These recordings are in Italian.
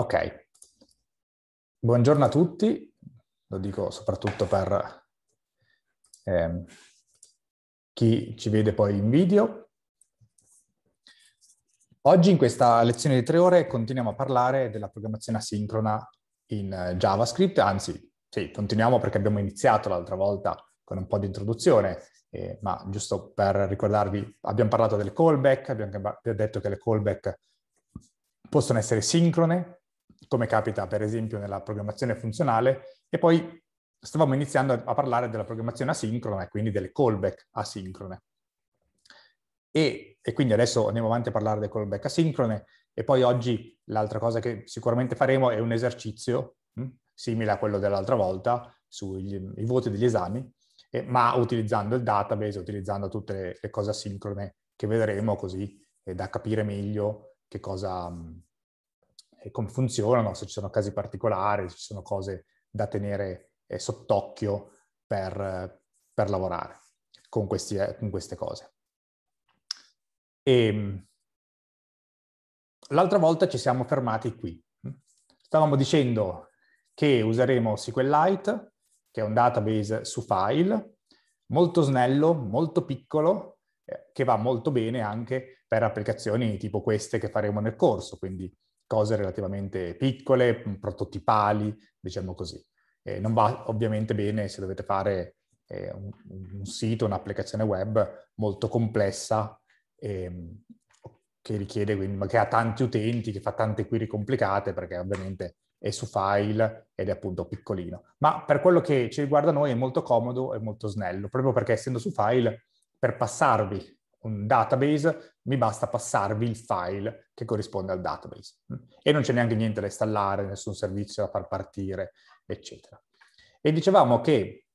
Ok, buongiorno a tutti, lo dico soprattutto per eh, chi ci vede poi in video. Oggi in questa lezione di tre ore continuiamo a parlare della programmazione asincrona in eh, JavaScript, anzi sì, continuiamo perché abbiamo iniziato l'altra volta con un po' di introduzione, eh, ma giusto per ricordarvi, abbiamo parlato delle callback, abbiamo detto che le callback possono essere sincrone come capita per esempio nella programmazione funzionale, e poi stavamo iniziando a parlare della programmazione asincrona e quindi delle callback asincrone. E, e quindi adesso andiamo avanti a parlare delle callback asincrone e poi oggi l'altra cosa che sicuramente faremo è un esercizio mh, hm, simile a quello dell'altra volta sui voti degli esami, eh, ma utilizzando il database, utilizzando tutte le, le cose asincrone che vedremo così eh, da capire meglio che cosa, mh, hm, come funzionano, se ci sono casi particolari, se ci sono cose da tenere eh, sott'occhio per, per lavorare con, questi, eh, con, queste cose. E, ehm, l'altra volta ci siamo fermati qui. Stavamo dicendo che useremo SQLite, che è un database su file, molto snello, molto piccolo, eh, che va molto bene anche per applicazioni tipo queste che faremo nel corso, quindi cose relativamente piccole, prototipali, diciamo così. Eh, non va ovviamente bene se dovete fare eh, un, un, sito, un'applicazione web molto complessa eh, che richiede quindi, che ha tanti utenti, che fa tante query complicate perché ovviamente è su file ed è appunto piccolino. Ma per quello che ci riguarda noi è molto comodo e molto snello, proprio perché essendo su file, per passarvi un database mi basta passarvi il file che corrisponde al database. Mm. E non c'è neanche niente da installare, nessun servizio da far partire, eccetera. E dicevamo che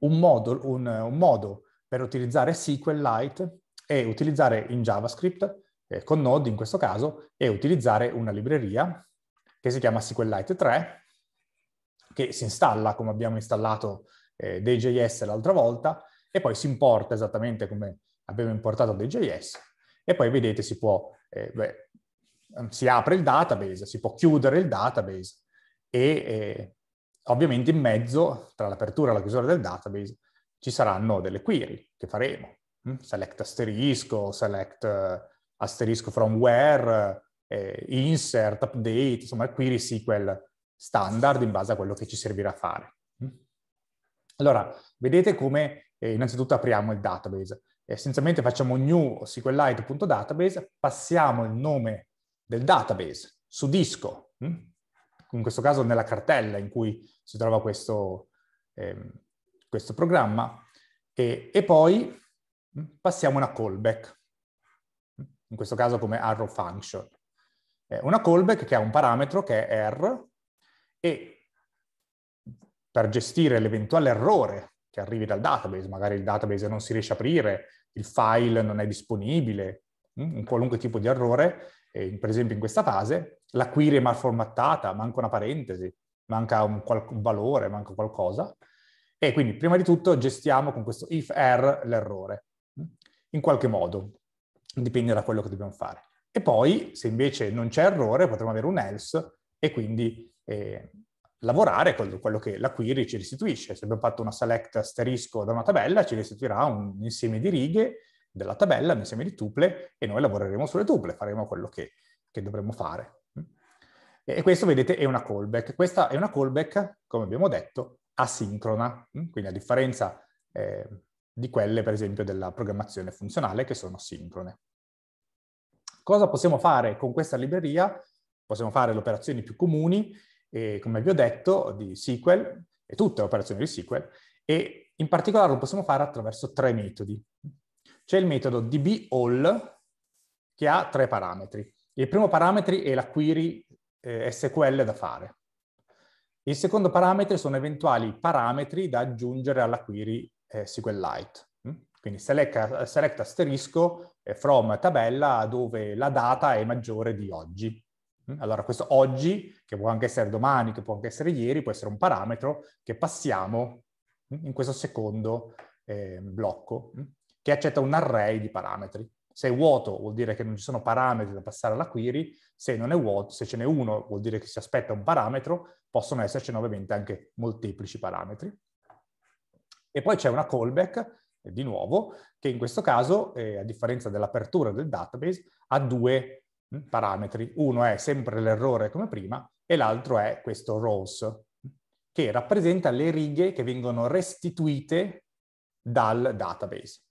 un modo, un, un modo per utilizzare SQLite è utilizzare in JavaScript, eh, con Node in questo caso, è utilizzare una libreria che si chiama SQLite 3, che si installa come abbiamo installato eh, DJS l'altra volta, e poi si importa esattamente come abbiamo importato DJS, e poi vedete si può, eh, beh, si apre il database, si può chiudere il database e eh, ovviamente in mezzo, tra l'apertura e la chiusura del database, ci saranno delle query che faremo. Mm? Select asterisco, select eh, asterisco from where, eh, insert, update, insomma query SQL standard in base a quello che ci servirà a fare. Mm? Allora, vedete come eh, innanzitutto apriamo il database essenzialmente facciamo new sqlite.database, passiamo il nome del database su disco, hm? in questo caso nella cartella in cui si trova questo, ehm, questo programma, e, e, poi hm, passiamo una callback, hm? in questo caso come arrow function. una callback che ha un parametro che è r, e per gestire l'eventuale errore che arrivi dal database, magari il database non si riesce a aprire, il file non è disponibile, mm, un qualunque tipo di errore, eh, per esempio in questa fase, la query è mal formattata, manca una parentesi, manca un, qual- un valore, manca qualcosa, e quindi prima di tutto gestiamo con questo if error l'errore, mm, in qualche modo, dipende da quello che dobbiamo fare. E poi, se invece non c'è errore, potremo avere un else e quindi eh, lavorare con quello che la query ci restituisce. Se abbiamo fatto una select asterisco da una tabella, ci restituirà un insieme di righe della tabella, un insieme di tuple, e noi lavoreremo sulle tuple, faremo quello che, che dovremmo fare. E questo, vedete, è una callback. Questa è una callback, come abbiamo detto, asincrona, quindi a differenza eh, di quelle, per esempio, della programmazione funzionale, che sono sincrone. Cosa possiamo fare con questa libreria? Possiamo fare le operazioni più comuni, e, come vi ho detto, di SQL e tutte le operazioni di SQL e in particolare lo possiamo fare attraverso tre metodi. C'è il metodo dbAll che ha tre parametri. Il primo parametro è la query eh, SQL da fare. Il secondo parametro sono eventuali parametri da aggiungere alla query eh, SQLite. Mm? Quindi select, select asterisco eh, from tabella dove la data è maggiore di oggi. Mm. Allora questo oggi, che può anche essere domani, che può anche essere ieri, può essere un parametro che passiamo mm, in questo secondo eh, blocco, mm, che accetta un array di parametri. Se è vuoto vuol dire che non ci sono parametri da passare alla query, se non è vuoto, se ce n'è uno vuol dire che si aspetta un parametro, possono esserci ovviamente anche molteplici parametri. E poi c'è una callback, eh, di nuovo, che in questo caso, eh, a differenza dell'apertura del database, ha due parametri. Uno è sempre l'errore come prima e l'altro è questo rows, che rappresenta le righe che vengono restituite dal database.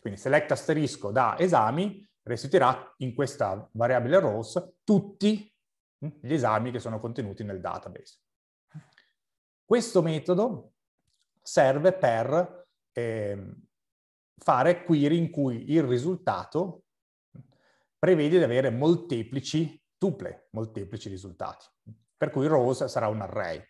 Quindi select asterisco da esami restituirà in questa variabile rows tutti hm, gli esami che sono contenuti nel database. Questo metodo serve per eh, fare query in cui il risultato prevede di avere molteplici tuple, molteplici risultati. Per cui rows sarà un array.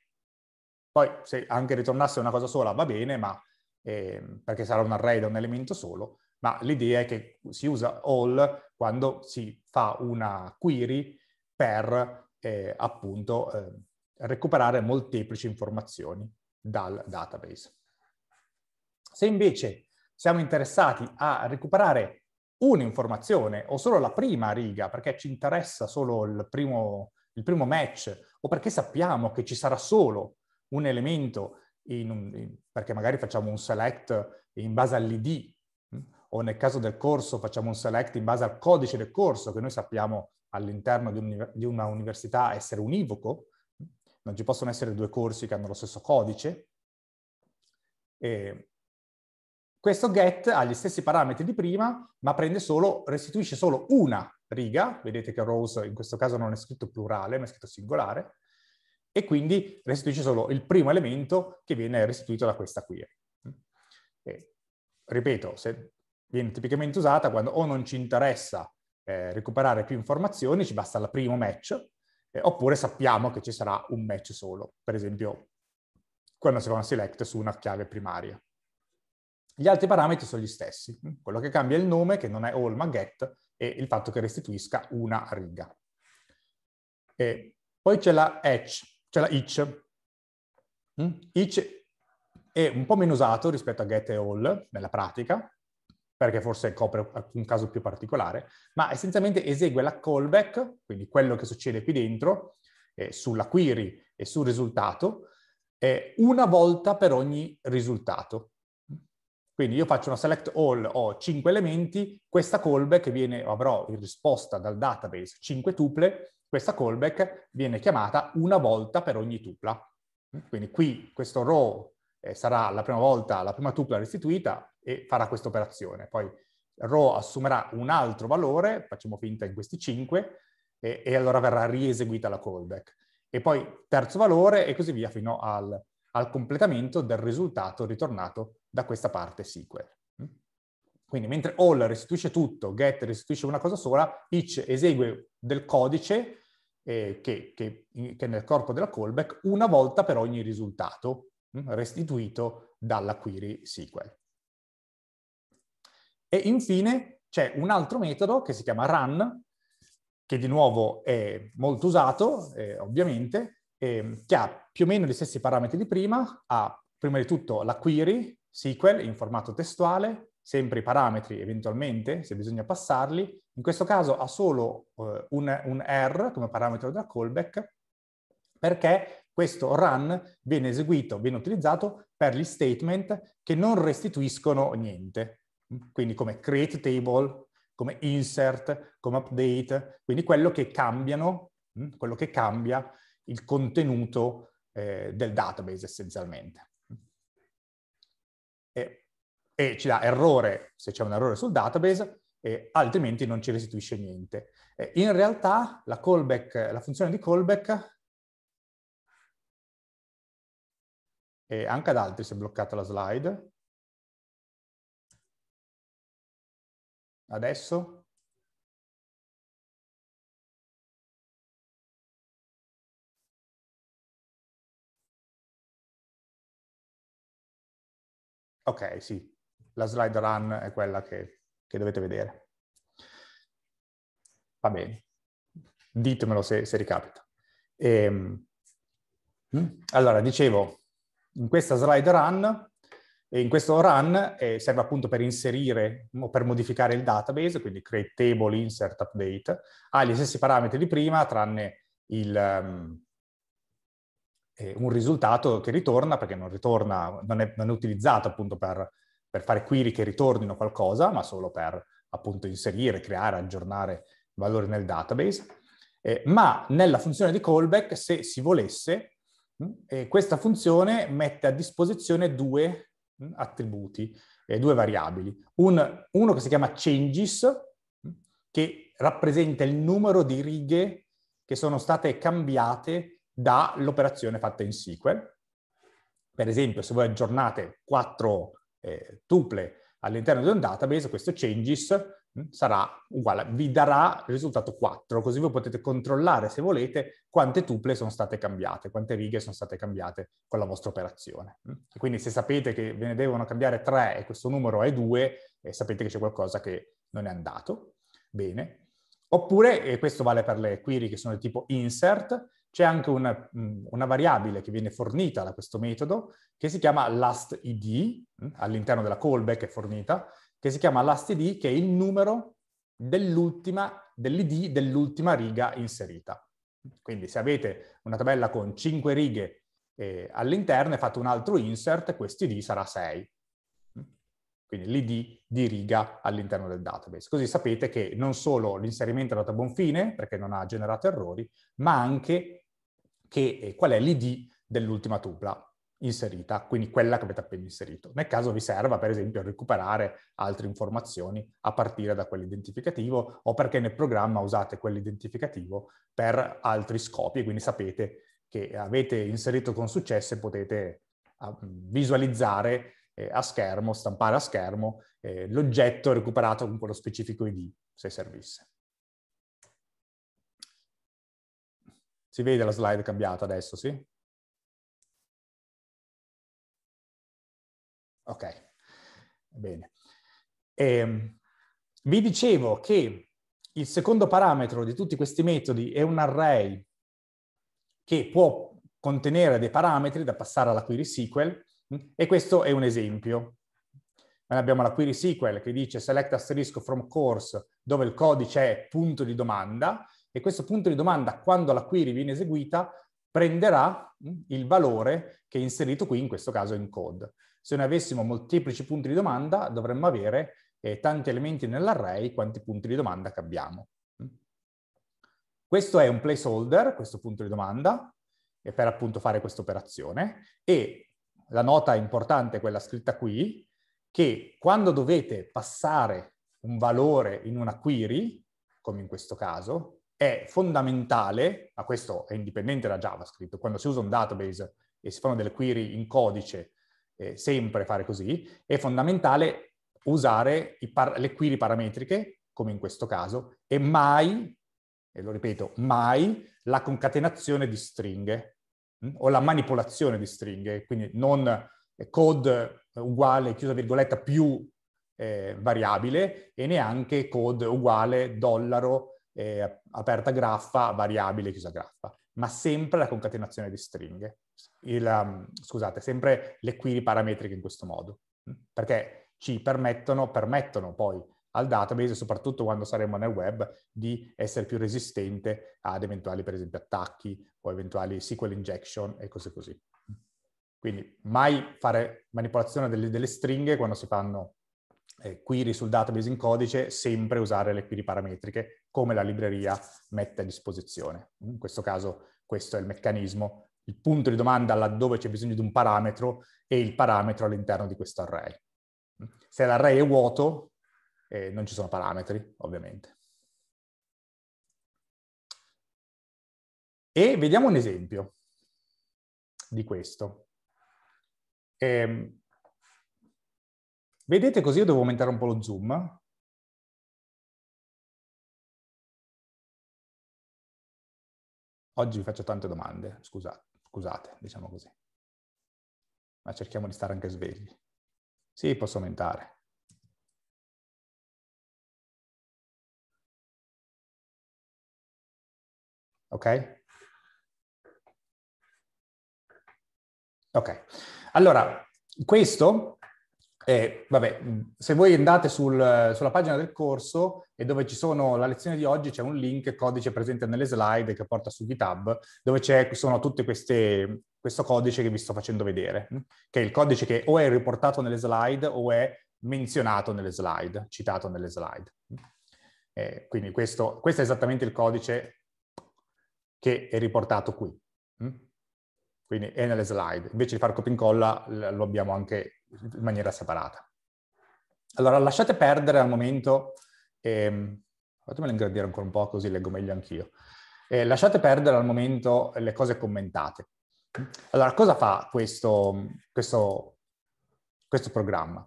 Poi se anche ritornasse una cosa sola va bene, ma eh, perché sarà un array da un elemento solo, ma l'idea è che si usa all quando si fa una query per eh, appunto eh, recuperare molteplici informazioni dal database. Se invece siamo interessati a recuperare un'informazione o solo la prima riga perché ci interessa solo il primo, il primo match o perché sappiamo che ci sarà solo un elemento in un, in, perché magari facciamo un select in base all'ID hm? o nel caso del corso facciamo un select in base al codice del corso che noi sappiamo all'interno di, un, di una università essere univoco, hm? non ci possono essere due corsi che hanno lo stesso codice. E, questo get ha gli stessi parametri di prima, ma solo, restituisce solo una riga, vedete che rows in questo caso non è scritto plurale, ma è scritto singolare, e quindi restituisce solo il primo elemento che viene restituito da questa query. E, ripeto, viene tipicamente usata quando o non ci interessa eh, recuperare più informazioni, ci basta il primo match, eh, oppure sappiamo che ci sarà un match solo, per esempio quando si fa una select su una chiave primaria. Gli altri parametri sono gli stessi. Quello che cambia è il nome, che non è all ma get, e il fatto che restituisca una riga. E poi c'è la hatch, c'è la each. Each mm? è un po' meno usato rispetto a get e all nella pratica, perché forse copre un caso più particolare, ma essenzialmente esegue la callback, quindi quello che succede qui dentro, eh, sulla query e sul risultato, eh, una volta per ogni risultato. Quindi io faccio una select all, ho 5 elementi, questa callback viene, avrò in risposta dal database 5 tuple, questa callback viene chiamata una volta per ogni tupla. Quindi qui questo row eh, sarà la prima volta, la prima tupla restituita e farà questa operazione. Poi row assumerà un altro valore, facciamo finta in questi 5, e, e allora verrà rieseguita la callback. E poi terzo valore e così via fino al al completamento del risultato ritornato da questa parte SQL. Mm? Quindi mentre all restituisce tutto, get restituisce una cosa sola, each esegue del codice eh, che, che, che, nel corpo della callback una volta per ogni risultato mm? restituito dalla query SQL. E infine c'è un altro metodo che si chiama run, che di nuovo è molto usato, eh, ovviamente, eh, che ha più o meno gli stessi parametri di prima, ha prima di tutto la query, SQL in formato testuale, sempre i parametri eventualmente, se bisogna passarli. In questo caso ha solo eh, un, un R come parametro da callback, perché questo run viene eseguito, viene utilizzato per gli statement che non restituiscono niente, quindi come create table, come insert, come update, quindi quello che cambiano, mm, quello che cambia il contenuto eh, del database essenzialmente. E, e, ci dà errore se c'è un errore sul database, e altrimenti non ci restituisce niente. E in realtà la, callback, la funzione di callback, e anche ad altri si è bloccata la slide, adesso Ok, sì, la slide run è quella che, che dovete vedere. Va bene, ditemelo se, se ricapita. E, ehm, mm, allora, dicevo, in questa slide run in questo run eh, serve appunto per inserire o per modificare il database, quindi create table, insert, update, ha gli stessi parametri di prima tranne il, um, eh, un risultato che ritorna perché non ritorna, non è, non è utilizzato appunto per, per, fare query che ritornino qualcosa, ma solo per appunto inserire, creare, aggiornare valori nel database. Eh, ma nella funzione di callback, se si volesse, mm, eh, questa funzione mette a disposizione due mm, attributi, eh, due variabili. Un, uno che si chiama changes, mm, che rappresenta il numero di righe che sono state cambiate dall'operazione fatta in SQL. Per esempio, se voi aggiornate quattro eh, tuple all'interno di un database, questo changes mm, sarà uguale, vi darà il risultato 4, così voi potete controllare se volete quante tuple sono state cambiate, quante righe sono state cambiate con la vostra operazione. Mm. quindi se sapete che ve ne devono cambiare 3 e questo numero è 2, eh, sapete che c'è qualcosa che non è andato. Bene. Oppure, e questo vale per le query che sono di tipo insert, c'è anche una, mm, una, variabile che viene fornita da questo metodo che si chiama lastid, mm, all'interno della callback è fornita, che si chiama lastid che è il numero dell'ultima, dell'id dell'ultima riga inserita. Quindi se avete una tabella con 5 righe eh, all'interno e fate un altro insert, questo id sarà 6. Mm. Quindi l'id di riga all'interno del database. Così sapete che non solo l'inserimento è andato a buon fine, perché non ha generato errori, ma anche che, eh, qual è l'id dell'ultima tupla inserita, quindi quella che avete appena inserito. Nel caso vi serva, per esempio, recuperare altre informazioni a partire da quell'identificativo o perché nel programma usate quell'identificativo per altri scopi e quindi sapete che avete inserito con successo e potete ah, visualizzare eh, a schermo, stampare a schermo eh, l'oggetto recuperato con quello specifico ID, se servisse. Si vede la slide cambiata adesso, sì? Ok, bene. E, ehm, vi dicevo che il secondo parametro di tutti questi metodi è un array che può contenere dei parametri da passare alla query SQL mm, e questo è un esempio. Noi abbiamo la query SQL che dice select asterisco from course dove il codice è punto di domanda e questo punto di domanda, quando la query viene eseguita, prenderà mm, il valore che è inserito qui, in questo caso in code. Se noi avessimo molteplici punti di domanda, dovremmo avere eh, tanti elementi nell'array quanti punti di domanda che abbiamo. Mm. Questo è un placeholder, questo punto di domanda, eh, per appunto fare questa operazione, e la nota importante è quella scritta qui, che quando dovete passare un valore in una query, come in questo caso, è fondamentale, ma questo è indipendente da JavaScript, quando si usa un database e si fanno delle query in codice, eh, sempre fare così, è fondamentale usare le query parametriche, come in questo caso, e mai, e lo ripeto, mai la concatenazione di stringhe mh? Mm, o la manipolazione di stringhe, quindi non eh, code uguale, chiusa virgoletta, più eh, variabile e neanche code uguale dollaro eh, aperta graffa, variabile, chiusa graffa, ma sempre la concatenazione di stringhe. Il, um, scusate, sempre le query parametriche in questo modo, mm? perché ci permettono, permettono poi al database, soprattutto quando saremo nel web, di essere più resistente ad eventuali, per esempio, attacchi o eventuali SQL injection e cose così. Quindi mai fare manipolazione delle, delle stringhe quando si fanno eh, query sul database in codice, sempre usare le query parametriche come la libreria mette a disposizione. In questo caso questo è il meccanismo, il punto di domanda laddove c'è bisogno di un parametro e il parametro all'interno di questo array. Se l'array è vuoto, eh, non ci sono parametri, ovviamente. E vediamo un esempio di questo. Ehm, Vedete così io devo aumentare un po' lo zoom. Oggi vi faccio tante domande, scusate, scusate, diciamo così. Ma cerchiamo di stare anche svegli. Sì, posso aumentare. Ok? Ok. Allora, questo eh, vabbè, se voi andate sul, sulla pagina del corso e dove ci sono la lezione di oggi c'è un link codice presente nelle slide che porta su GitHub dove ci sono tutti questi, questo codice che vi sto facendo vedere, mm, che è il codice che o è riportato nelle slide o è menzionato nelle slide, citato nelle slide. Eh, quindi questo, questo è esattamente il codice che è riportato qui. Mm. Quindi è nelle slide. Invece di fare copia e incolla lo abbiamo anche in maniera separata. Allora, lasciate perdere al momento, ehm, fatemelo ingrandire ancora un po' così leggo meglio anch'io, eh, lasciate perdere al momento le cose commentate. Allora, cosa fa questo, questo, questo programma?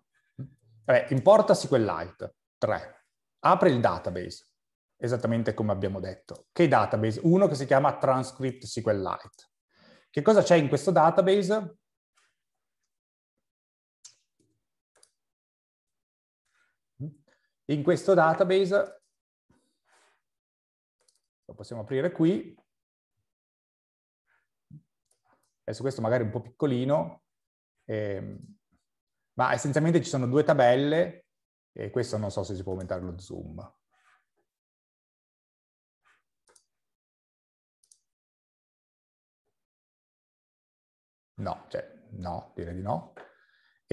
Vabbè, importa SQLite 3, apre il database, esattamente come abbiamo detto. Che database? Uno che si chiama Transcript SQLite. Che cosa c'è in questo database? In questo database, lo possiamo aprire qui, adesso questo magari è un po' piccolino, ehm, ma essenzialmente ci sono due tabelle e questo non so se si può aumentare lo zoom. No, cioè no, direi di no.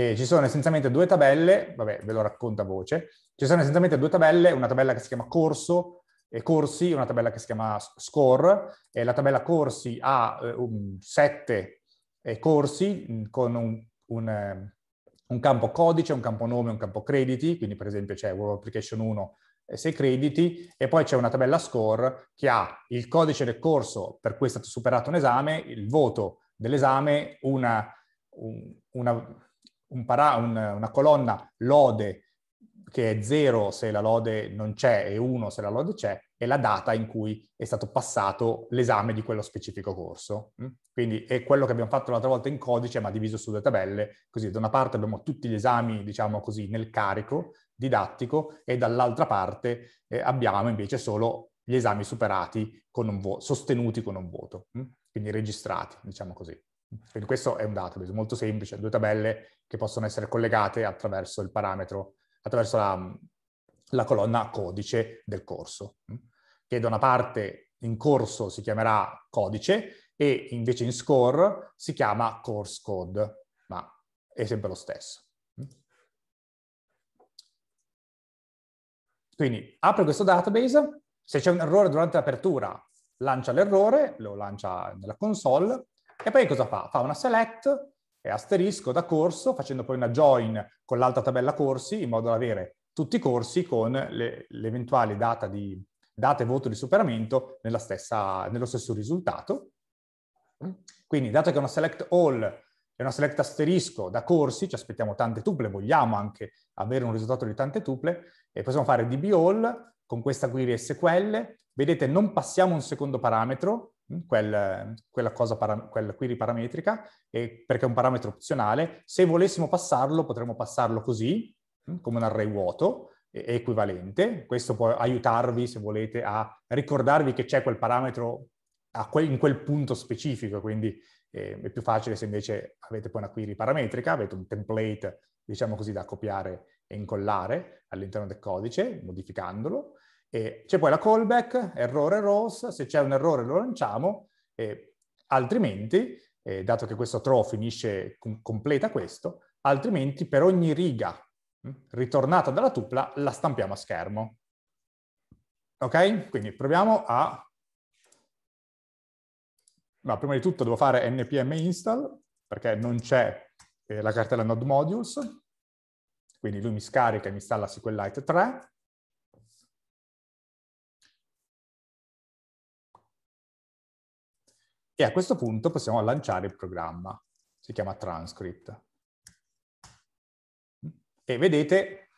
E ci sono essenzialmente due tabelle, vabbè ve lo racconto a voce, ci sono essenzialmente due tabelle, una tabella che si chiama corso e corsi, una tabella che si chiama score, e la tabella corsi ha eh, un, sette eh, corsi mm, con un, un, eh, un, campo codice, un campo nome, un campo crediti, quindi per esempio c'è World Application 1 e 6 crediti, e poi c'è una tabella score che ha il codice del corso per cui è stato superato un esame, il voto dell'esame, una, una un para, un, una colonna lode che è 0 se la lode non c'è e 1 se la lode c'è, è la data in cui è stato passato l'esame di quello specifico corso. Mm? Quindi è quello che abbiamo fatto l'altra volta in codice, ma diviso su due tabelle, così da una parte abbiamo tutti gli esami, diciamo così, nel carico didattico e dall'altra parte eh, abbiamo invece solo gli esami superati con un vo- sostenuti con un voto, mm? quindi registrati, diciamo così. Quindi questo è un database molto semplice, due tabelle che possono essere collegate attraverso il parametro, attraverso la, la colonna codice del corso, mm? che da una parte in corso si chiamerà codice e invece in score si chiama course code, ma è sempre lo stesso. Mm? Quindi apro questo database, se c'è un errore durante l'apertura lancia l'errore, lo lancia nella console, e poi cosa fa? Fa una select e asterisco da corso, facendo poi una join con l'altra tabella corsi, in modo da avere tutti i corsi con l'eventuale data di date voto di superamento stessa, nello stesso risultato. Quindi, dato che è una select all e una select asterisco da corsi, ci aspettiamo tante tuple, vogliamo anche avere un risultato di tante tuple, e possiamo fare db all con questa query SQL. Vedete, non passiamo un secondo parametro, quel, quella cosa, para, quella query parametrica, eh, perché è un parametro opzionale. Se volessimo passarlo, potremmo passarlo così, hm, come un array vuoto, equivalente. Questo può aiutarvi, se volete, a ricordarvi che c'è quel parametro quel, in quel punto specifico, quindi eh, è più facile se invece avete poi una query parametrica, avete un template, diciamo così, da copiare e incollare all'interno del codice, modificandolo. E c'è poi la callback, errore rows, se c'è un errore lo lanciamo, eh, altrimenti, eh, dato che questo throw finisce, com completa questo, altrimenti per ogni riga mh, hm, ritornata dalla tupla la stampiamo a schermo. Ok? Quindi proviamo a... Ma prima di tutto devo fare npm install, perché non c'è eh, la cartella node modules, quindi lui mi scarica e mi installa SQLite 3, E a questo punto possiamo lanciare il programma, si chiama transcript. E vedete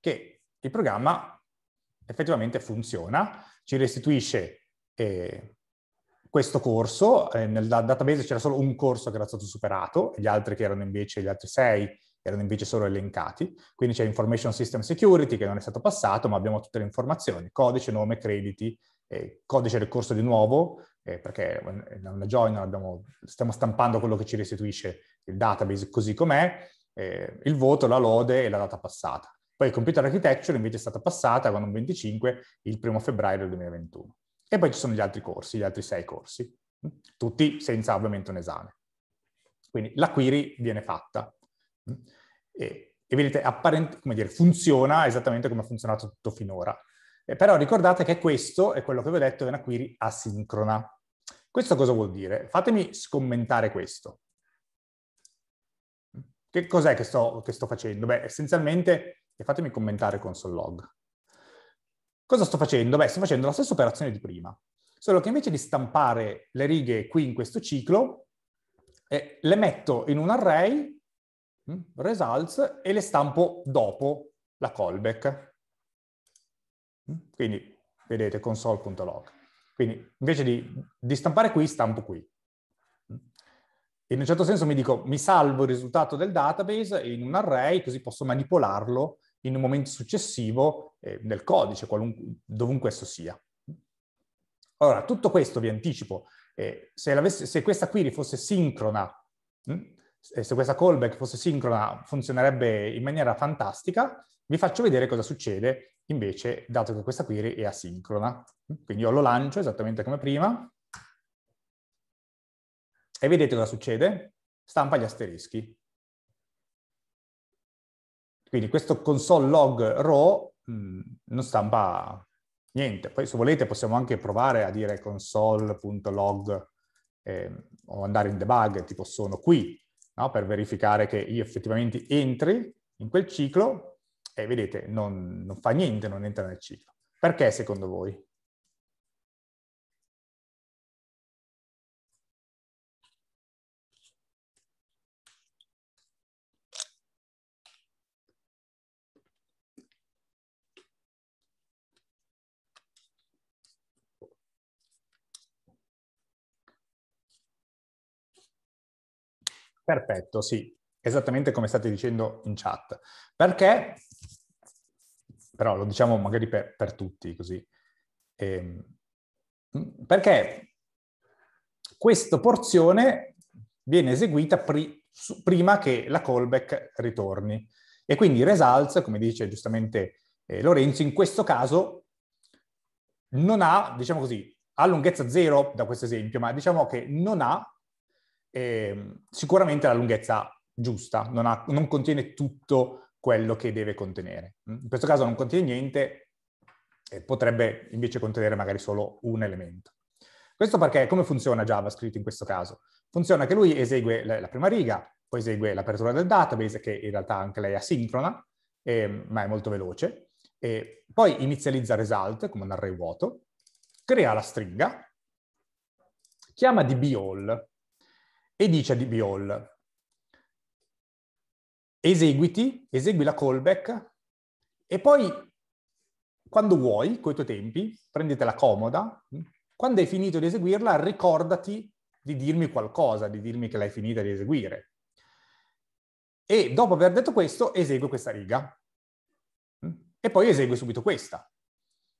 che il programma effettivamente funziona, ci restituisce eh, questo corso, eh, nel database c'era solo un corso che era stato superato, gli altri che erano invece, gli altri sei, erano invece solo elencati, quindi c'è Information System Security che non è stato passato, ma abbiamo tutte le informazioni, codice, nome, crediti, eh, codice corso di nuovo, eh, perché da una join abbiamo, stiamo stampando quello che ci restituisce il database così com'è, eh, il voto, la lode e la data passata. Poi il computer architecture invece è stata passata con un 25 il primo febbraio del 2021. E poi ci sono gli altri corsi, gli altri sei corsi, mm, tutti senza ovviamente un esame. Quindi la query viene fatta. Mm, e, e vedete, apparent, come dire, funziona esattamente come ha funzionato tutto finora. Eh, però ricordate che questo è quello che vi ho detto, è una query asincrona. Questo cosa vuol dire? Fatemi scommentare questo. Che cos'è che sto, che sto facendo? Beh, essenzialmente, e fatemi commentare console log. Cosa sto facendo? Beh, sto facendo la stessa operazione di prima, solo che invece di stampare le righe qui in questo ciclo, eh, le metto in un array, mm, results, e le stampo dopo la callback. Mm? Quindi vedete console.log. Quindi invece di, di stampare qui, stampo qui. Mm? In un certo senso mi dico, mi salvo il risultato del database in un array, così posso manipolarlo in un momento successivo eh, nel codice, dovunque esso sia. Ora, tutto questo vi anticipo, eh, se, se, questa query fosse sincrona mh, mm? se questa callback fosse sincrona funzionerebbe in maniera fantastica, vi faccio vedere cosa succede invece dato che questa query è asincrona. Quindi io lo lancio esattamente come prima e vedete cosa succede? Stampa gli asterischi. Quindi questo console log row mh, mm, non stampa niente. Poi se volete possiamo anche provare a dire console.log eh, o andare in debug, tipo sono qui, no? per verificare che io effettivamente entri in quel ciclo e vedete non, non fa niente, non entra nel ciclo. Perché secondo voi? Perfetto, sì, esattamente come state dicendo in chat. Perché, però lo diciamo magari per, per tutti così, ehm, perché questa porzione viene eseguita pri- su- prima che la callback ritorni. E quindi results, come dice giustamente eh, Lorenzo, in questo caso non ha, diciamo così, ha lunghezza zero da questo esempio, ma diciamo che non ha eh, sicuramente la lunghezza giusta, non, ha, non contiene tutto quello che deve contenere. Mm, in questo caso non contiene niente, e potrebbe invece contenere magari solo un elemento. Questo perché come funziona JavaScript in questo caso? Funziona che lui esegue la prima riga, poi esegue l'apertura del database, che in realtà anche lei è asincrona, eh, ma è molto veloce, e poi inizializza result come un array vuoto, crea la stringa, chiama dbAll, e dice a DB Hall, eseguiti, esegui la callback e poi quando vuoi, coi tuoi tempi, prendetela comoda, quando hai finito di eseguirla ricordati di dirmi qualcosa, di dirmi che l'hai finita di eseguire. E dopo aver detto questo, esegue questa riga. E poi esegue subito questa.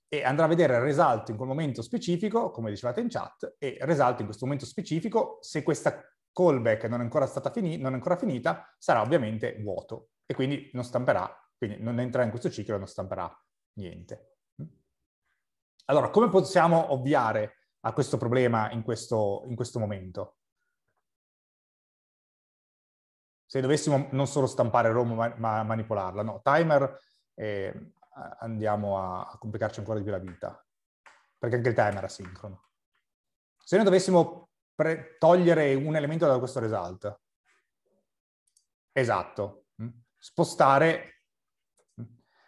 E andrà a vedere il result in quel momento specifico, come dicevate in chat, e il result in questo momento specifico, se questa callback non è ancora, fini- non è ancora finita, sarà ovviamente vuoto e quindi non stamperà, quindi non entrerà in questo ciclo e non stamperà niente. Allora, come possiamo ovviare a questo problema in questo, in questo momento? Se dovessimo non solo stampare ROM ma, manipolarla, no, timer, eh, andiamo a, a complicarci ancora di più la vita, perché anche il timer è asincrono. Se noi dovessimo pre- togliere un elemento da questo result. Esatto. Mm. Spostare,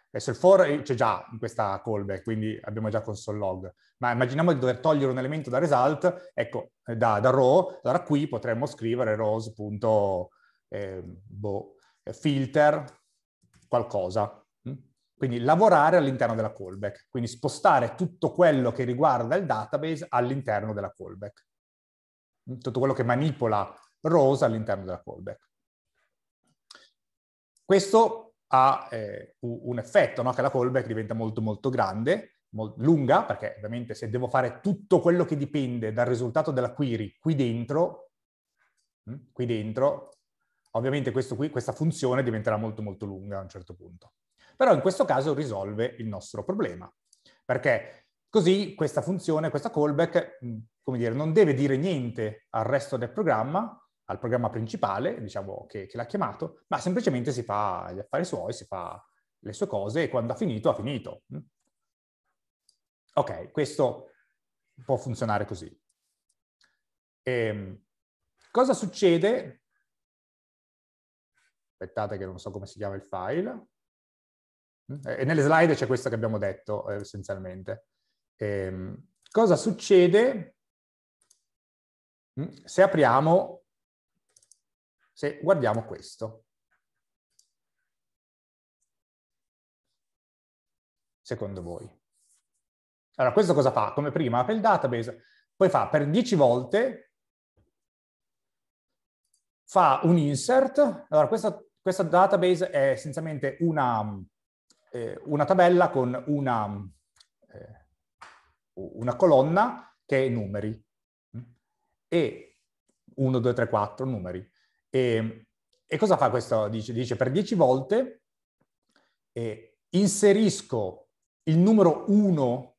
adesso mm. il for eh, c'è già in questa callback, quindi abbiamo già console log, ma immaginiamo di dover togliere un elemento da result, ecco, eh, da, da row, allora qui potremmo scrivere rows.filter ehm, boh, qualcosa. Mm. Quindi lavorare all'interno della callback, quindi spostare tutto quello che riguarda il database all'interno della callback tutto quello che manipola Rose all'interno della callback. Questo ha eh, un effetto, no? che la callback diventa molto molto grande, molto lunga, perché ovviamente se devo fare tutto quello che dipende dal risultato della query qui dentro, mm, qui dentro, ovviamente qui, questa funzione diventerà molto molto lunga a un certo punto. Però in questo caso risolve il nostro problema, perché così questa funzione, questa callback mm, come dire, non deve dire niente al resto del programma, al programma principale, diciamo, che, che l'ha chiamato, ma semplicemente si fa gli affari suoi, si fa le sue cose e quando ha finito, ha finito. Ok, questo può funzionare così. E ehm, cosa succede? Aspettate che non so come si chiama il file. Mm, e nelle slide c'è questo che abbiamo detto eh, essenzialmente. E ehm, cosa succede Mm? Se apriamo, se guardiamo questo. Secondo voi. Allora, questo cosa fa? Come prima apre il database, poi fa per 10 volte, fa un insert. Allora, questa, questo database è essenzialmente una, eh, una tabella con una, eh, una colonna che è numeri e 1, 2, 3, 4 numeri. E, e cosa fa questo? Dice, dice per 10 volte eh, inserisco il numero 1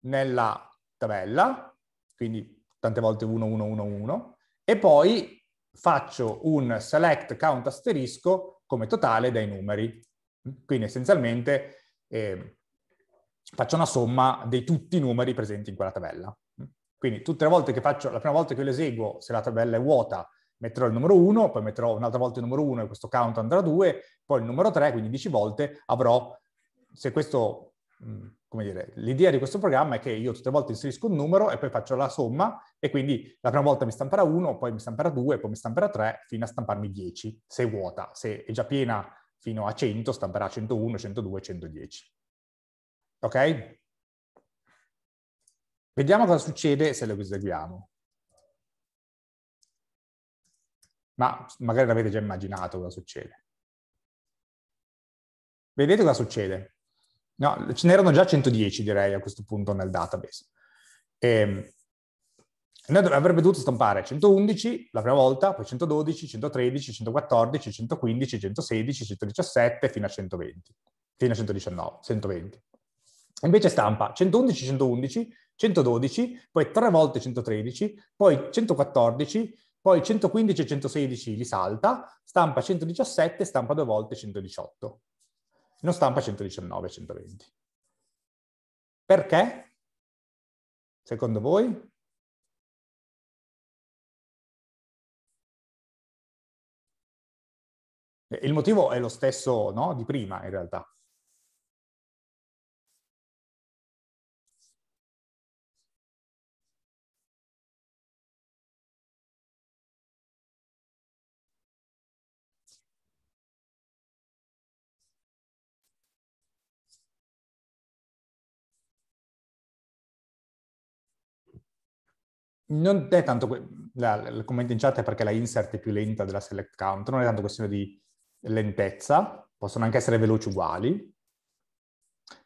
nella tabella, quindi tante volte 1, 1, 1, 1, e poi faccio un select count asterisco come totale dei numeri. Quindi essenzialmente eh, faccio una somma di tutti i numeri presenti in quella tabella. Quindi tutte le volte che faccio, la prima volta che lo eseguo, se la tabella è vuota, metterò il numero 1, poi metterò un'altra volta il numero 1 e questo count andrà a 2, poi il numero 3, quindi 10 volte avrò, se questo, mm, come dire, l'idea di questo programma è che io tutte le volte inserisco un numero e poi faccio la somma e quindi la prima volta mi stamperà 1, poi mi stamperà 2, poi mi stamperà 3, fino a stamparmi 10, se è vuota, se è già piena fino a 100, stamperà 101, 102, 110. Ok? Vediamo cosa succede se lo eseguiamo. Ma magari l'avete già immaginato cosa succede. Vedete cosa succede? No, ce n'erano già 110 direi a questo punto nel database. E ehm, noi avrebbe dovuto stampare 111 la prima volta, poi 112, 113, 114, 115, 116, 117 fino a 120, fino a 119, 120. Invece stampa 111, 111, 112, poi 3 volte 113, poi 114, poi 115 e 116 li salta, stampa 117, stampa due volte 118. Non stampa 119 120. Perché? Secondo voi? Eh, il motivo è lo stesso no? di prima, in realtà. non è tanto, que- la, la commento in chat è perché la insert è più lenta della select count, non è tanto questione di lentezza, possono anche essere veloci uguali,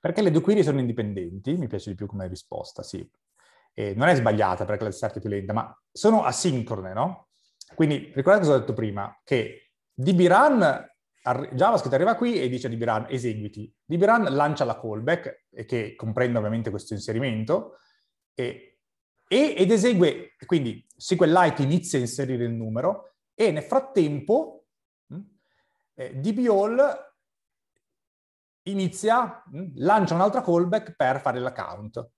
perché le due query sono indipendenti, mi piace di più come risposta, sì. E non è sbagliata perché la insert è più lenta, ma sono asincrone, no? Quindi ricordate cosa ho detto prima, che dbrun, JavaScript arriva qui e dice a dbrun eseguiti. dbrun lancia la callback, e che comprende ovviamente questo inserimento, e e, ed esegue, quindi SQLite inizia a inserire il numero e nel frattempo hm, eh, DBAll inizia, mh, hm, lancia un'altra callback per fare l'account.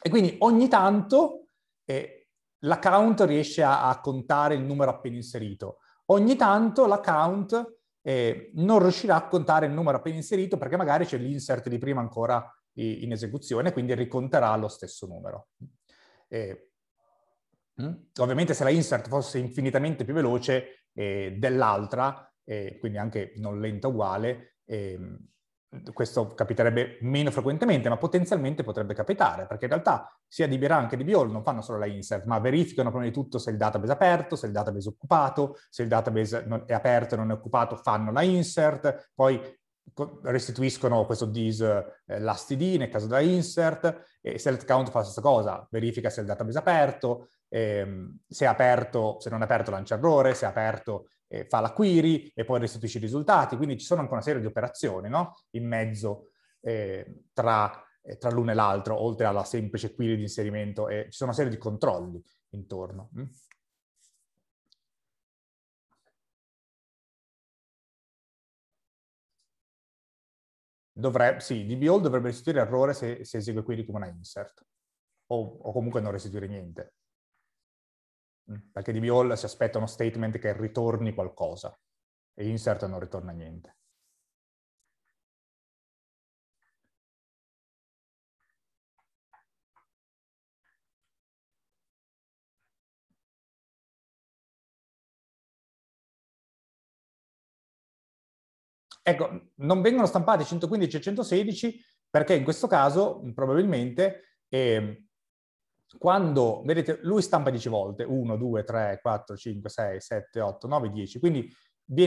E quindi ogni tanto eh, la riesce a, a, contare il numero appena inserito. Ogni tanto l'account eh, non riuscirà a contare il numero appena inserito perché magari c'è l'insert di prima ancora in esecuzione, quindi riconterà lo stesso numero. Eh, ovviamente se la insert fosse infinitamente più veloce eh, dell'altra, eh, quindi anche non lenta uguale, ehm, questo capiterebbe meno frequentemente, ma potenzialmente potrebbe capitare, perché in realtà sia di Biran che di Biol non fanno solo la insert, ma verificano prima di tutto se il database è aperto, se il database è occupato, se il database è aperto e non è occupato fanno la insert, poi restituiscono questo dis eh, lastid nel caso da insert e select count fa la stessa cosa, verifica se il database è aperto, ehm, se è aperto, se non è aperto lancia errore, se è aperto eh, fa la query e poi restituisce i risultati, quindi ci sono anche una serie di operazioni no? in mezzo eh, tra, eh, tra l'uno e l'altro, oltre alla semplice query di inserimento, e ci sono una serie di controlli intorno. Mm? dovrebbe, sì, DBO dovrebbe restituire errore se, se esegue query come una insert o, o comunque non restituire niente. Mm, perché DBO si aspetta uno statement che ritorni qualcosa e insert non ritorna niente. Ecco, non vengono stampati 115 e 116 perché in questo caso probabilmente eh, quando, vedete, lui stampa 10 volte, 1, 2, 3, 4, 5, 6, 7, 8, 9, 10, quindi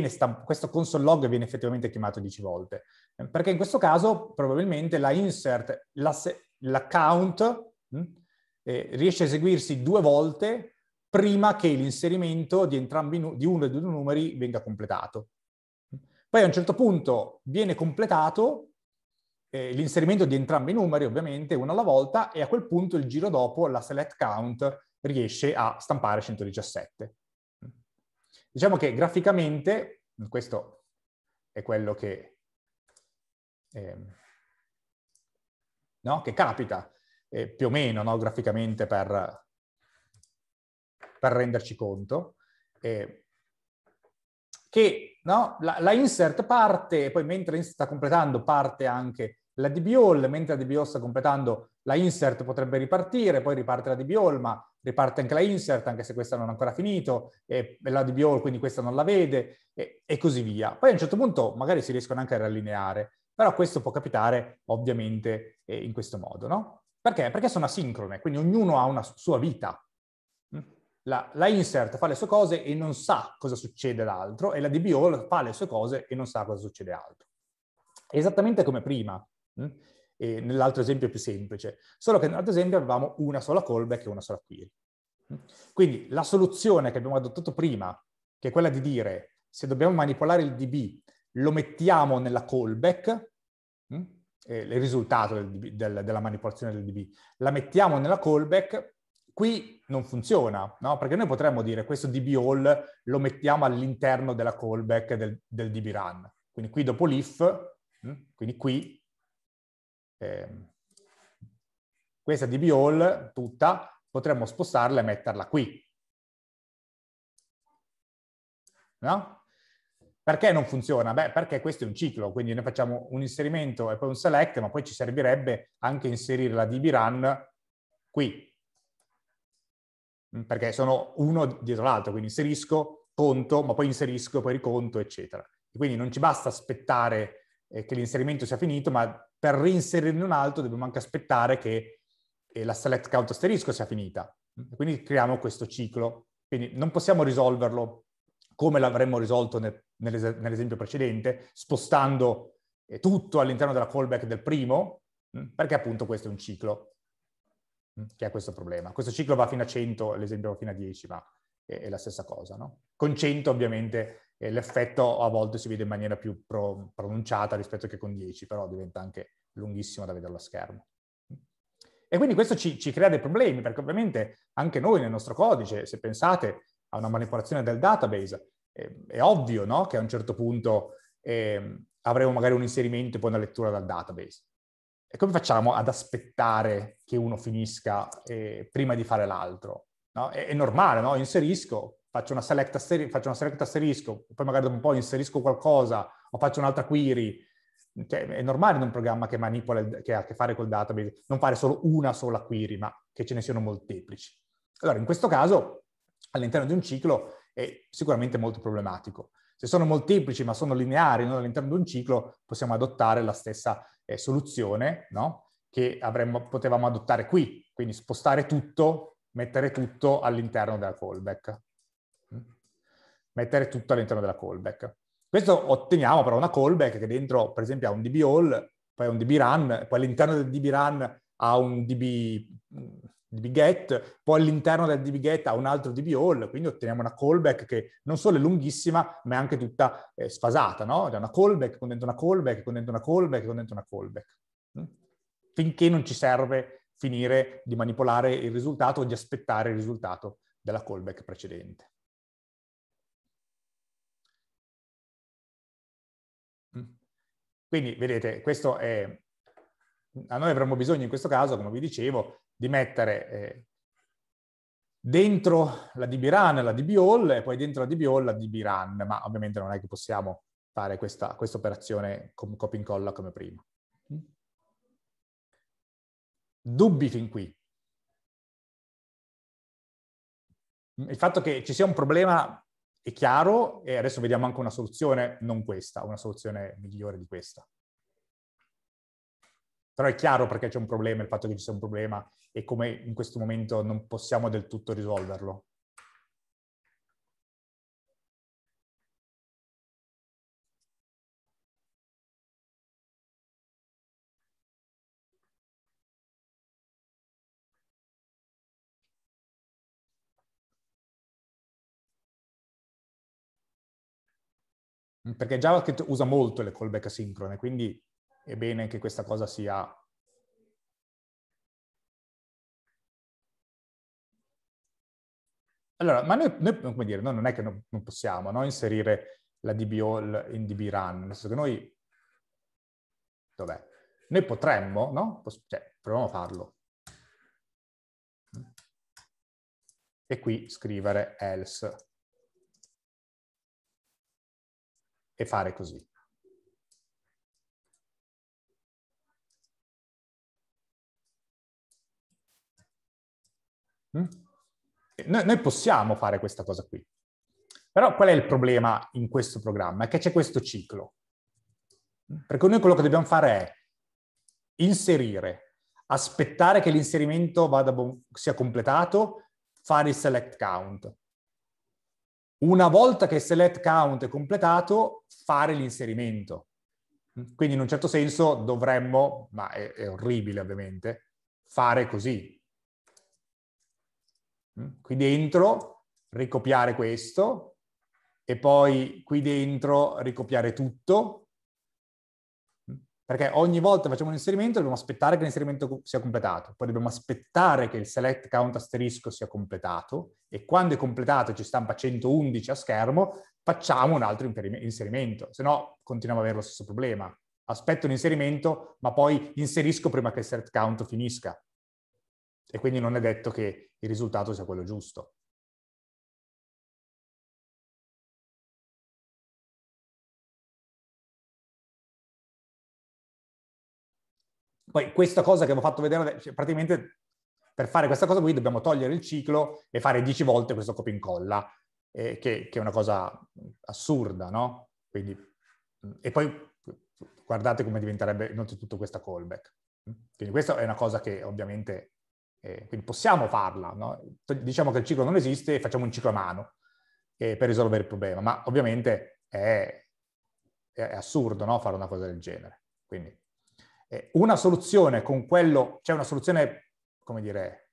stamp- questo console log viene effettivamente chiamato 10 volte, ehm, perché in questo caso probabilmente la insert, la se- l'account mh, hm, eh, riesce a eseguirsi due volte prima che l'inserimento di entrambi nu- di uno e due numeri venga completato. Poi a un certo punto viene completato eh, l'inserimento di entrambi i numeri, ovviamente, uno alla volta, e a quel punto il giro dopo la select count riesce a stampare 117. Diciamo che graficamente, questo è quello che, ehm, no? che capita eh, più o meno no? graficamente per, per renderci conto, eh, che no, la, la, insert parte poi mentre insert sta completando parte anche la dbol, mentre la dbol sta completando la insert potrebbe ripartire, poi riparte la dbol, ma riparte anche la insert, anche se questa non è ancora finito, e la dbol quindi questa non la vede, e, e così via. Poi a un certo punto magari si riescono anche a rallineare, però questo può capitare ovviamente eh, in questo modo, no? Perché? Perché sono asincrone, quindi ognuno ha una sua vita, la, la, insert fa le sue cose e non sa cosa succede l'altro e la dball fa le sue cose e non sa cosa succede altro. Esattamente come prima, mm? nell'altro esempio più semplice, solo che nell'altro esempio avevamo una sola callback e una sola query. Mm? Quindi la soluzione che abbiamo adottato prima, che è quella di dire se dobbiamo manipolare il DB lo mettiamo nella callback, mm? il risultato del DB, del, della manipolazione del DB, la mettiamo nella callback Qui non funziona, no? Perché noi potremmo dire questo DB all lo mettiamo all'interno della callback del, del DB run. Quindi qui dopo l'if, mm, quindi qui, eh, questa DB all tutta potremmo spostarla e metterla qui. No? Perché non funziona? Beh, perché questo è un ciclo, quindi noi facciamo un inserimento e poi un select, ma poi ci servirebbe anche inserire la DB run qui perché sono uno dietro l'altro, quindi inserisco, conto, ma poi inserisco, poi riconto, eccetera. Quindi non ci basta aspettare eh, che l'inserimento sia finito, ma per reinserirne un altro dobbiamo anche aspettare che eh, la select count asterisco sia finita. Quindi creiamo questo ciclo. Quindi non possiamo risolverlo come l'avremmo risolto nel, nell'es- nell'esempio precedente, spostando eh, tutto all'interno della callback del primo, perché appunto questo è un ciclo. Mm, che ha questo problema. Questo ciclo va fino a 100, l'esempio va fino a 10, ma è, è la stessa cosa. No? Con 100 ovviamente eh, l'effetto a volte si vede in maniera più pro, pronunciata rispetto che con 10, però diventa anche lunghissimo da vedere lo schermo. E quindi questo ci, ci crea dei problemi, perché ovviamente anche noi nel nostro codice, se pensate a una manipolazione del database, eh, è ovvio no? che a un certo punto eh, avremo magari un inserimento e poi una lettura dal database. E come facciamo ad aspettare che uno finisca eh, prima di fare l'altro? No? È, è, normale, no? Inserisco, faccio una, select asteri- faccio una select asterisco, poi magari dopo un po' inserisco qualcosa o faccio un'altra query. Cioè, è normale in un programma che manipola, il, che ha a che fare col database, non fare solo una sola query, ma che ce ne siano molteplici. Allora, in questo caso, all'interno di un ciclo è sicuramente molto problematico. Se sono molteplici ma sono lineari non all'interno di un ciclo, possiamo adottare la stessa eh, soluzione no? che avremmo, potevamo adottare qui, quindi spostare tutto, mettere tutto all'interno della callback. Mm? Mettere tutto all'interno della callback. Questo otteniamo però una callback che dentro, per esempio, ha un db all, poi un db run, poi all'interno del db run ha un db dbget, poi all'interno del dbget ha un altro dball, quindi otteniamo una callback che non solo è lunghissima, ma è anche tutta eh, sfasata, no? È cioè, una callback con dentro una callback, con dentro una callback, con dentro una callback. Mm? Finché non ci serve finire di manipolare il risultato o di aspettare il risultato della callback precedente. Mm. Quindi, vedete, questo è... A noi avremmo bisogno in questo caso, come vi dicevo, di mettere eh, dentro la DBRAN la DBAll e poi dentro la DBAll la DBRAN, ma ovviamente non è che possiamo fare questa, operazione con copia incolla come prima. Dubbi fin qui. Il fatto che ci sia un problema è chiaro e adesso vediamo anche una soluzione, non questa, una soluzione migliore di questa. Però è chiaro perché c'è un problema, il fatto che ci sia un problema e come in questo momento non possiamo del tutto risolverlo. perché JavaScript usa molto le callback asincrone, quindi è bene che questa cosa sia Allora, ma noi, noi, come dire, noi non è che non, non possiamo no? inserire la DBAll in DBRun, nel senso che noi, dov'è? Noi potremmo, no? Cioè, proviamo a farlo. E qui scrivere else. E fare così. Mm? Noi, noi possiamo fare questa cosa qui. Però qual è il problema in questo programma? È che c'è questo ciclo. Mm? Perché noi quello che dobbiamo fare è inserire, aspettare che l'inserimento bu- sia completato, fare il select count. Una volta che il select count è completato, fare l'inserimento. Mm? Quindi in un certo senso dovremmo, ma è, è orribile ovviamente, fare così. Mm? Qui dentro ricopiare questo e poi qui dentro ricopiare tutto, mm? perché ogni volta che facciamo un inserimento dobbiamo aspettare che l'inserimento sia completato, poi dobbiamo aspettare che il select count asterisco sia completato e quando è completato ci stampa 111 a schermo, facciamo un altro inserimento, se no continuiamo ad avere lo stesso problema. Aspetto l'inserimento, ma poi inserisco prima che il select count finisca e quindi non è detto che il risultato sia quello giusto. Poi questa cosa che vi ho fatto vedere, cioè praticamente per fare questa cosa qui dobbiamo togliere il ciclo e fare 10 volte questo copia e incolla, eh, che, che, è una cosa assurda, no? Quindi, mm, e poi guardate come diventerebbe innanzitutto questa callback. Mm. Quindi questa è una cosa che ovviamente eh, quindi possiamo farla, no? diciamo che il ciclo non esiste e facciamo un ciclo a mano eh, per risolvere il problema, ma ovviamente è, è assurdo no? fare una cosa del genere. Quindi eh, una soluzione con quello, c'è cioè una soluzione, come dire,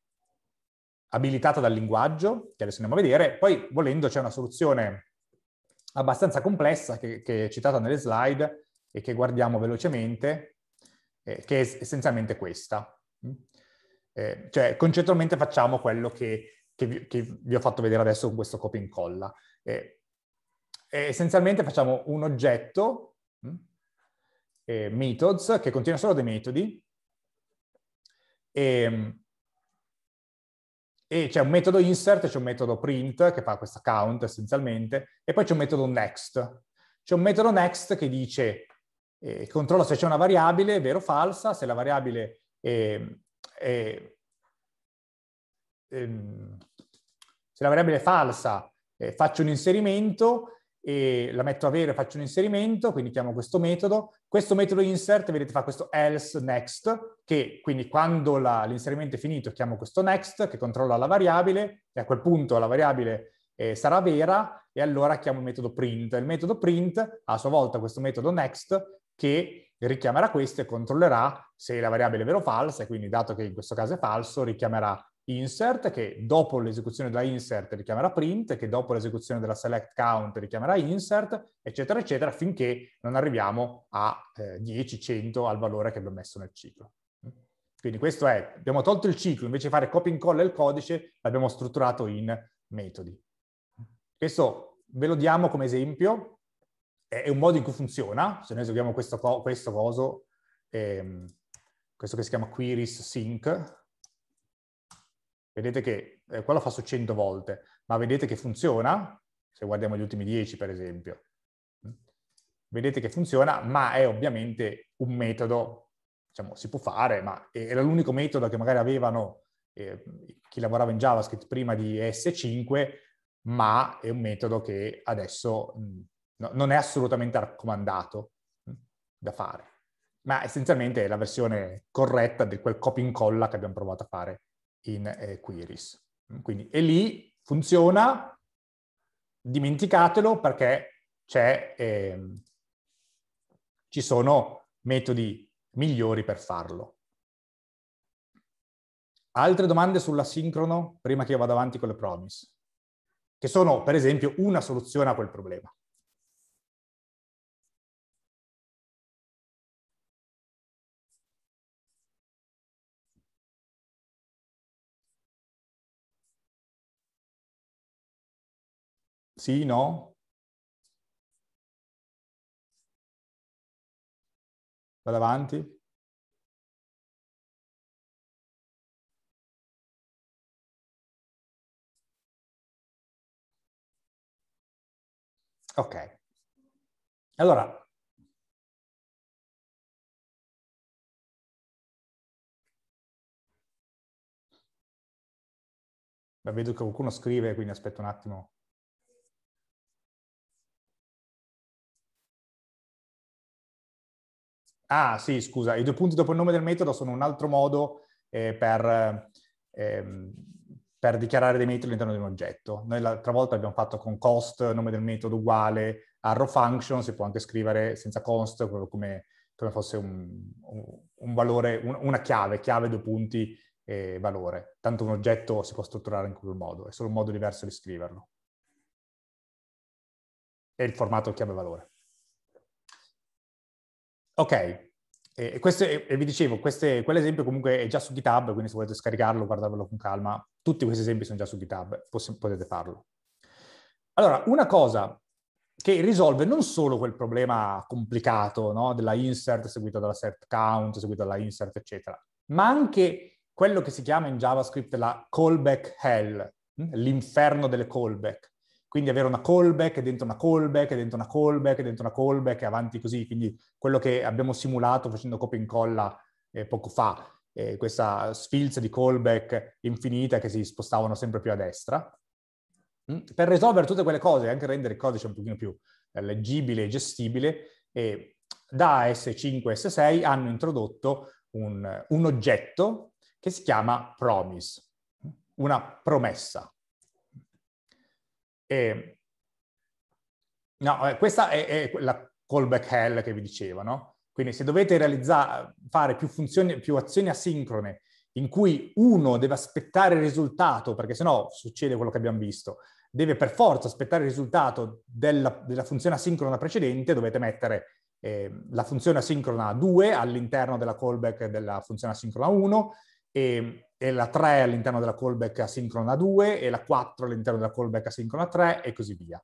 abilitata dal linguaggio, che adesso andiamo a vedere, poi volendo c'è una soluzione abbastanza complessa che, che è citata nelle slide e che guardiamo velocemente, eh, che è essenzialmente questa. Mm? eh, cioè concettualmente facciamo quello che, che, vi, che, vi, ho fatto vedere adesso con questo copia e incolla. Eh, eh essenzialmente facciamo un oggetto, mm, eh, methods, che contiene solo dei metodi, e, mm, e c'è un metodo insert, c'è un metodo print che fa questa count essenzialmente, e poi c'è un metodo next. C'è un metodo next che dice, eh, controlla se c'è una variabile, vero o falsa, se la variabile eh, eh, ehm, se la variabile è falsa, eh, faccio un inserimento, e la metto a vero e faccio un inserimento, quindi chiamo questo metodo. Questo metodo insert, vedete, fa questo else next, che quindi quando l'inserimento è finito chiamo questo next, che controlla la variabile, e a quel punto la variabile eh, sarà vera, e allora chiamo il metodo print. Il metodo print, a sua volta questo metodo next, che richiamerà questo e controllerà se la variabile è vera o falsa, e quindi dato che in questo caso è falso, richiamerà insert, che dopo l'esecuzione della insert richiamerà print, che dopo l'esecuzione della select count richiamerà insert, eccetera, eccetera, finché non arriviamo a eh, 10, 100 al valore che abbiamo messo nel ciclo. Quindi questo è, abbiamo tolto il ciclo, invece di fare copy and incolla il codice, l'abbiamo strutturato in metodi. Questo ve lo diamo come esempio, è un modo in cui funziona, se noi eseguiamo questo, questo coso, ehm, questo che si chiama queries sync, vedete che eh, qua lo faccio 100 volte, ma vedete che funziona, se guardiamo gli ultimi 10 per esempio, vedete che funziona, ma è ovviamente un metodo, diciamo, si può fare, ma era l'unico metodo che magari avevano eh, chi lavorava in JavaScript prima di S5, ma è un metodo che adesso mh, no, non è assolutamente raccomandato mm, da fare, ma essenzialmente è la versione corretta di quel copy incolla che abbiamo provato a fare in eh, Queries. Mm, quindi, e lì funziona, dimenticatelo perché eh, ci sono metodi migliori per farlo. Altre domande sull'asincrono prima che io vada avanti con le promise, che sono per esempio una soluzione a quel problema. Sì, no? Vado avanti. Ok. Allora, vedo che qualcuno scrive, quindi aspetto un attimo. Ah sì, scusa, i due punti dopo il nome del metodo sono un altro modo eh, per, ehm, per, dichiarare dei metodi all'interno di un oggetto. Noi l'altra volta abbiamo fatto con cost, nome del metodo uguale, arrow function, si può anche scrivere senza const, come, come fosse un, un, un valore, un, una chiave, chiave due punti e valore. Tanto un oggetto si può strutturare in quel modo, è solo un modo diverso di scriverlo. E il formato chiave valore. Ok, e, questo, e vi dicevo, queste, quell'esempio comunque è già su GitHub, quindi se volete scaricarlo, guardarvelo con calma, tutti questi esempi sono già su GitHub, potete farlo. Allora, una cosa che risolve non solo quel problema complicato no? della insert seguita dalla set count, seguita dalla insert, eccetera, ma anche quello che si chiama in JavaScript la callback hell, mm, l'inferno delle callback. Quindi avere una callback dentro una callback, dentro una callback, dentro una callback e avanti così. Quindi quello che abbiamo simulato facendo copia e incolla eh, poco fa, eh, questa sfilza di callback infinita che si spostavano sempre più a destra. Mm, per risolvere tutte quelle cose, e anche rendere il codice un pochino più eh, leggibile e gestibile, eh, da S5 e S6 hanno introdotto un, un oggetto che si chiama promise, una promessa. E, no, eh, questa è, è la callback hell che vi dicevo, no? Quindi se dovete fare più, funzioni, più azioni asincrone in cui uno deve aspettare il risultato, perché sennò succede quello che abbiamo visto, deve per forza aspettare il risultato della, della funzione asincrona precedente, dovete mettere eh, la funzione asincrona 2 all'interno della callback della funzione asincrona 1 e, e la 3 all'interno della callback asincrona 2 e la 4 all'interno della callback asincrona 3 e così via.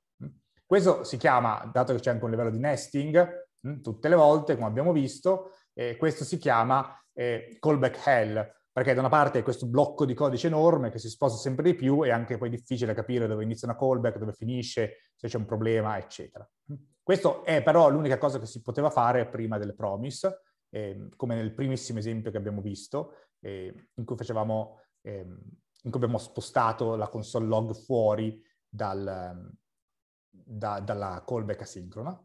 Questo si chiama, dato che c'è anche un livello di nesting, mm, tutte le volte, come abbiamo visto, eh, questo si chiama eh, callback hell, perché da una parte è questo blocco di codice enorme che si sposta sempre di più e anche poi difficile capire dove inizia una callback, dove finisce, se c'è un problema, eccetera. Questo è però l'unica cosa che si poteva fare prima delle promise, eh, come nel primissimo esempio che abbiamo visto, eh, in, cui facevamo, ehm, in cui abbiamo spostato la console log fuori dal, da, dalla callback asincrona.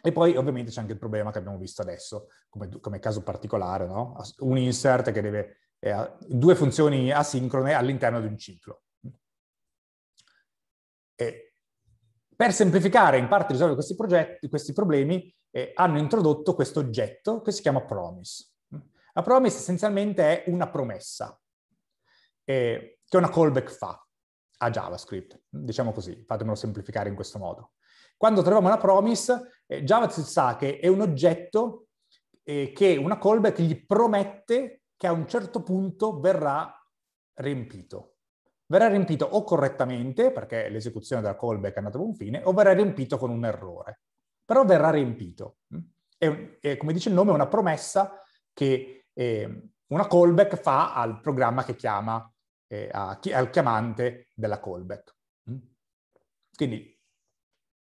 E poi ovviamente c'è anche il problema che abbiamo visto adesso, come, come caso particolare, no? un insert che deve eh, due funzioni asincrone all'interno di un ciclo. E per semplificare in parte risolvere questi, progetti, questi problemi, eh, hanno introdotto questo oggetto che si chiama promise. La promise essenzialmente è una promessa, eh, che una callback fa a JavaScript, diciamo così, fatemelo semplificare in questo modo. Quando troviamo una promise, eh, JavaScript sa che è un oggetto eh, che una callback gli promette che a un certo punto verrà riempito. Verrà riempito o correttamente, perché l'esecuzione della callback è andata a buon fine, o verrà riempito con un errore però verrà riempito. È, è, come dice il nome, è una promessa che eh, una callback fa al programma che chiama, eh, a, al chiamante della callback. Quindi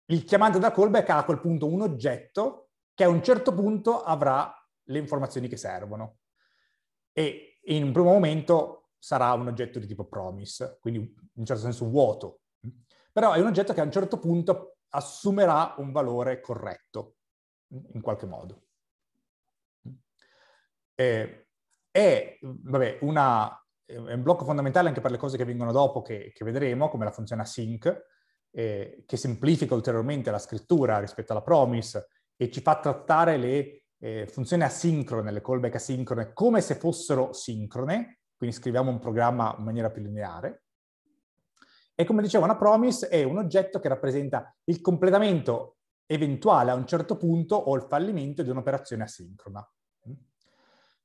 il chiamante della callback ha a quel punto un oggetto che a un certo punto avrà le informazioni che servono. E in un primo momento sarà un oggetto di tipo promise, quindi in un certo senso vuoto. Però è un oggetto che a un certo punto assumerà un valore corretto, in qualche modo. Eh, è, vabbè, una, è, un blocco fondamentale anche per le cose che vengono dopo, che, che vedremo, come la funzione async, eh, che semplifica ulteriormente la scrittura rispetto alla promise e ci fa trattare le eh, funzioni asincrone, le callback asincrone, come se fossero sincrone, quindi scriviamo un programma in maniera più lineare, e come dicevo, una promise è un oggetto che rappresenta il completamento eventuale a un certo punto o il fallimento di un'operazione asincrona.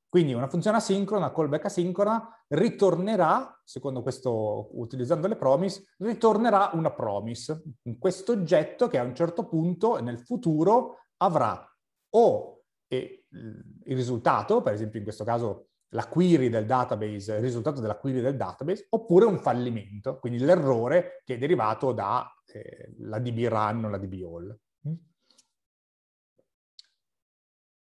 Quindi una funzione asincrona, callback asincrona, ritornerà, secondo questo, utilizzando le promise, ritornerà una promise. Questo oggetto che a un certo punto nel futuro avrà o il risultato, per esempio in questo caso la query del database, il risultato della query del database, oppure un fallimento, quindi l'errore che è derivato dalla eh, DB run o la DB all.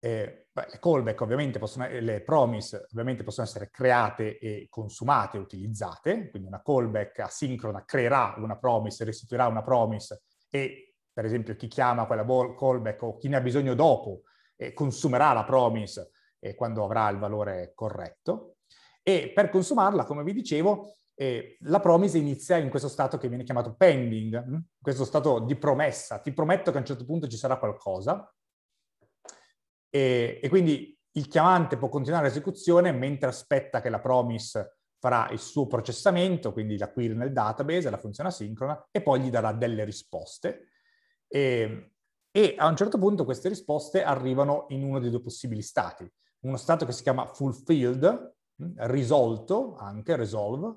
Eh, beh, le callback ovviamente possono, eh, le promise ovviamente possono essere create e consumate, utilizzate, quindi una callback asincrona creerà una promise, restituirà una promise e per esempio chi chiama quella callback o chi ne ha bisogno dopo eh, consumerà la promise eh, quando avrà il valore corretto. E per consumarla, come vi dicevo, eh, la promise inizia in questo stato che viene chiamato pending, mh? Mm? questo stato di promessa. Ti prometto che a un certo punto ci sarà qualcosa. E, e quindi il chiamante può continuare l'esecuzione mentre aspetta che la promise farà il suo processamento, quindi la query nel database, la funzione asincrona, e poi gli darà delle risposte. E, e a un certo punto queste risposte arrivano in uno dei due possibili stati uno stato che si chiama fulfilled, mm, risolto anche, resolve,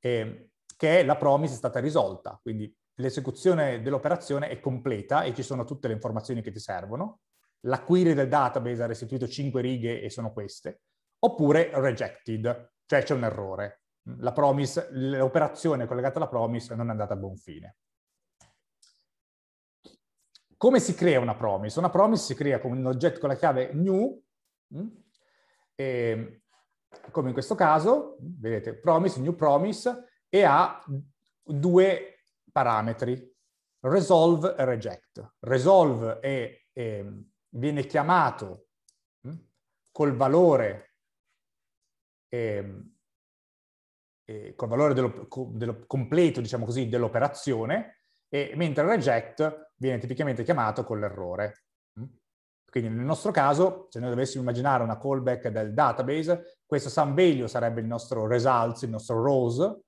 eh, che è la promise è stata risolta, quindi l'esecuzione dell'operazione è completa e ci sono tutte le informazioni che ti servono, la query del database ha restituito 5 righe e sono queste, oppure rejected, cioè c'è un errore, mm, la promise, l'operazione collegata alla promise non è andata a buon fine. Come si crea una promise? Una promise si crea con un oggetto con la chiave new Mm? E, come in questo caso, vedete, promise, new promise, e ha due parametri, resolve e reject. Resolve è, è, viene chiamato mm? col valore, è, col valore dello, dello, completo, diciamo così, dell'operazione, mentre reject viene tipicamente chiamato con l'errore. Quindi nel nostro caso, se noi dovessimo immaginare una callback del database, questo sum value sarebbe il nostro results, il nostro rows,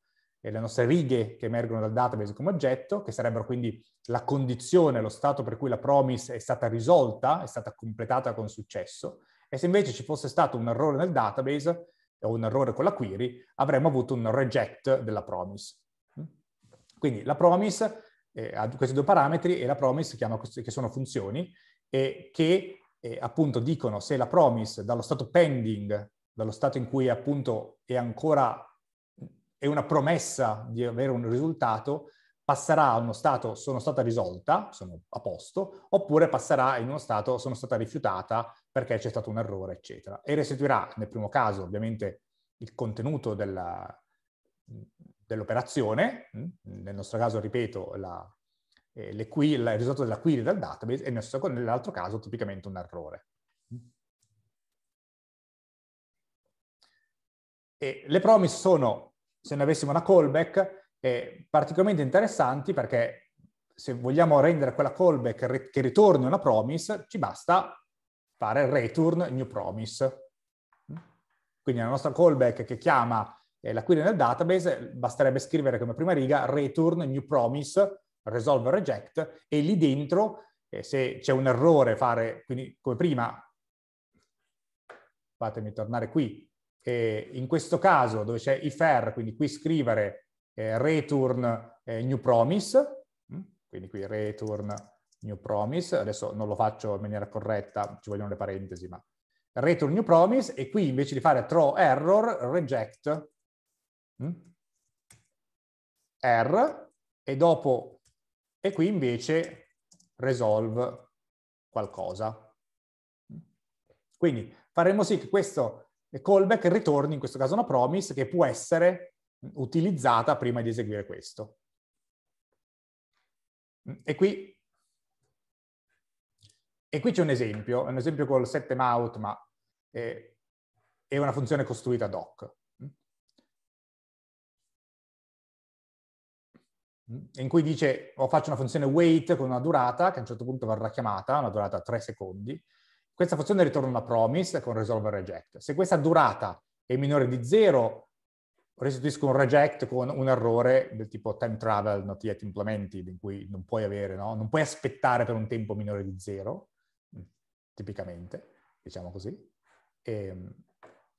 e le nostre righe che emergono dal database come oggetto, che sarebbero quindi la condizione, lo stato per cui la promise è stata risolta, è stata completata con successo, e se invece ci fosse stato un errore nel database o un errore con la query, avremmo avuto un reject della promise. Quindi la promise eh, ha questi due parametri e la promise chiama, che sono funzioni, eh, che eh, appunto dicono se la promise dallo stato pending, dallo stato in cui appunto è ancora è una promessa di avere un risultato, passerà a uno stato sono stata risolta, sono a posto, oppure passerà in uno stato sono stata rifiutata perché c'è stato un errore, eccetera. E restituirà nel primo caso ovviamente il contenuto della, dell'operazione, mm, nel nostro caso ripeto la, eh, query, il risultato della query dal database e nell'altro caso tipicamente un errore. E le promise sono, se ne avessimo una callback, eh, particolarmente interessanti perché se vogliamo rendere quella callback che ritorni una promise, ci basta fare return new promise. Quindi la nostra callback che chiama eh, la query nel database, basterebbe scrivere come prima riga return new promise resolve reject e lì dentro eh, se c'è un errore fare, quindi come prima, fatemi tornare qui, eh, in questo caso dove c'è if error, quindi qui scrivere eh, return eh, new promise, mm, quindi qui return new promise, adesso non lo faccio in maniera corretta, ci vogliono le parentesi, ma return new promise e qui invece di fare throw error, reject, mh? Mm, error, e dopo e qui invece resolve qualcosa. Quindi faremo sì che questo callback ritorni, in questo caso una promise, che può essere utilizzata prima di eseguire questo. E qui, e qui c'è un esempio, è un esempio col setMount, ma è, è una funzione costruita ad hoc. in cui dice o oh, faccio una funzione wait con una durata che a un certo punto verrà chiamata, una durata 3 secondi, questa funzione ritorna una promise con resolve reject. Se questa durata è minore di 0, restituisco un reject con un errore del tipo time travel not yet implemented, in cui non puoi avere, no? Non puoi aspettare per un tempo minore di 0, mm, tipicamente, diciamo così. E, ehm,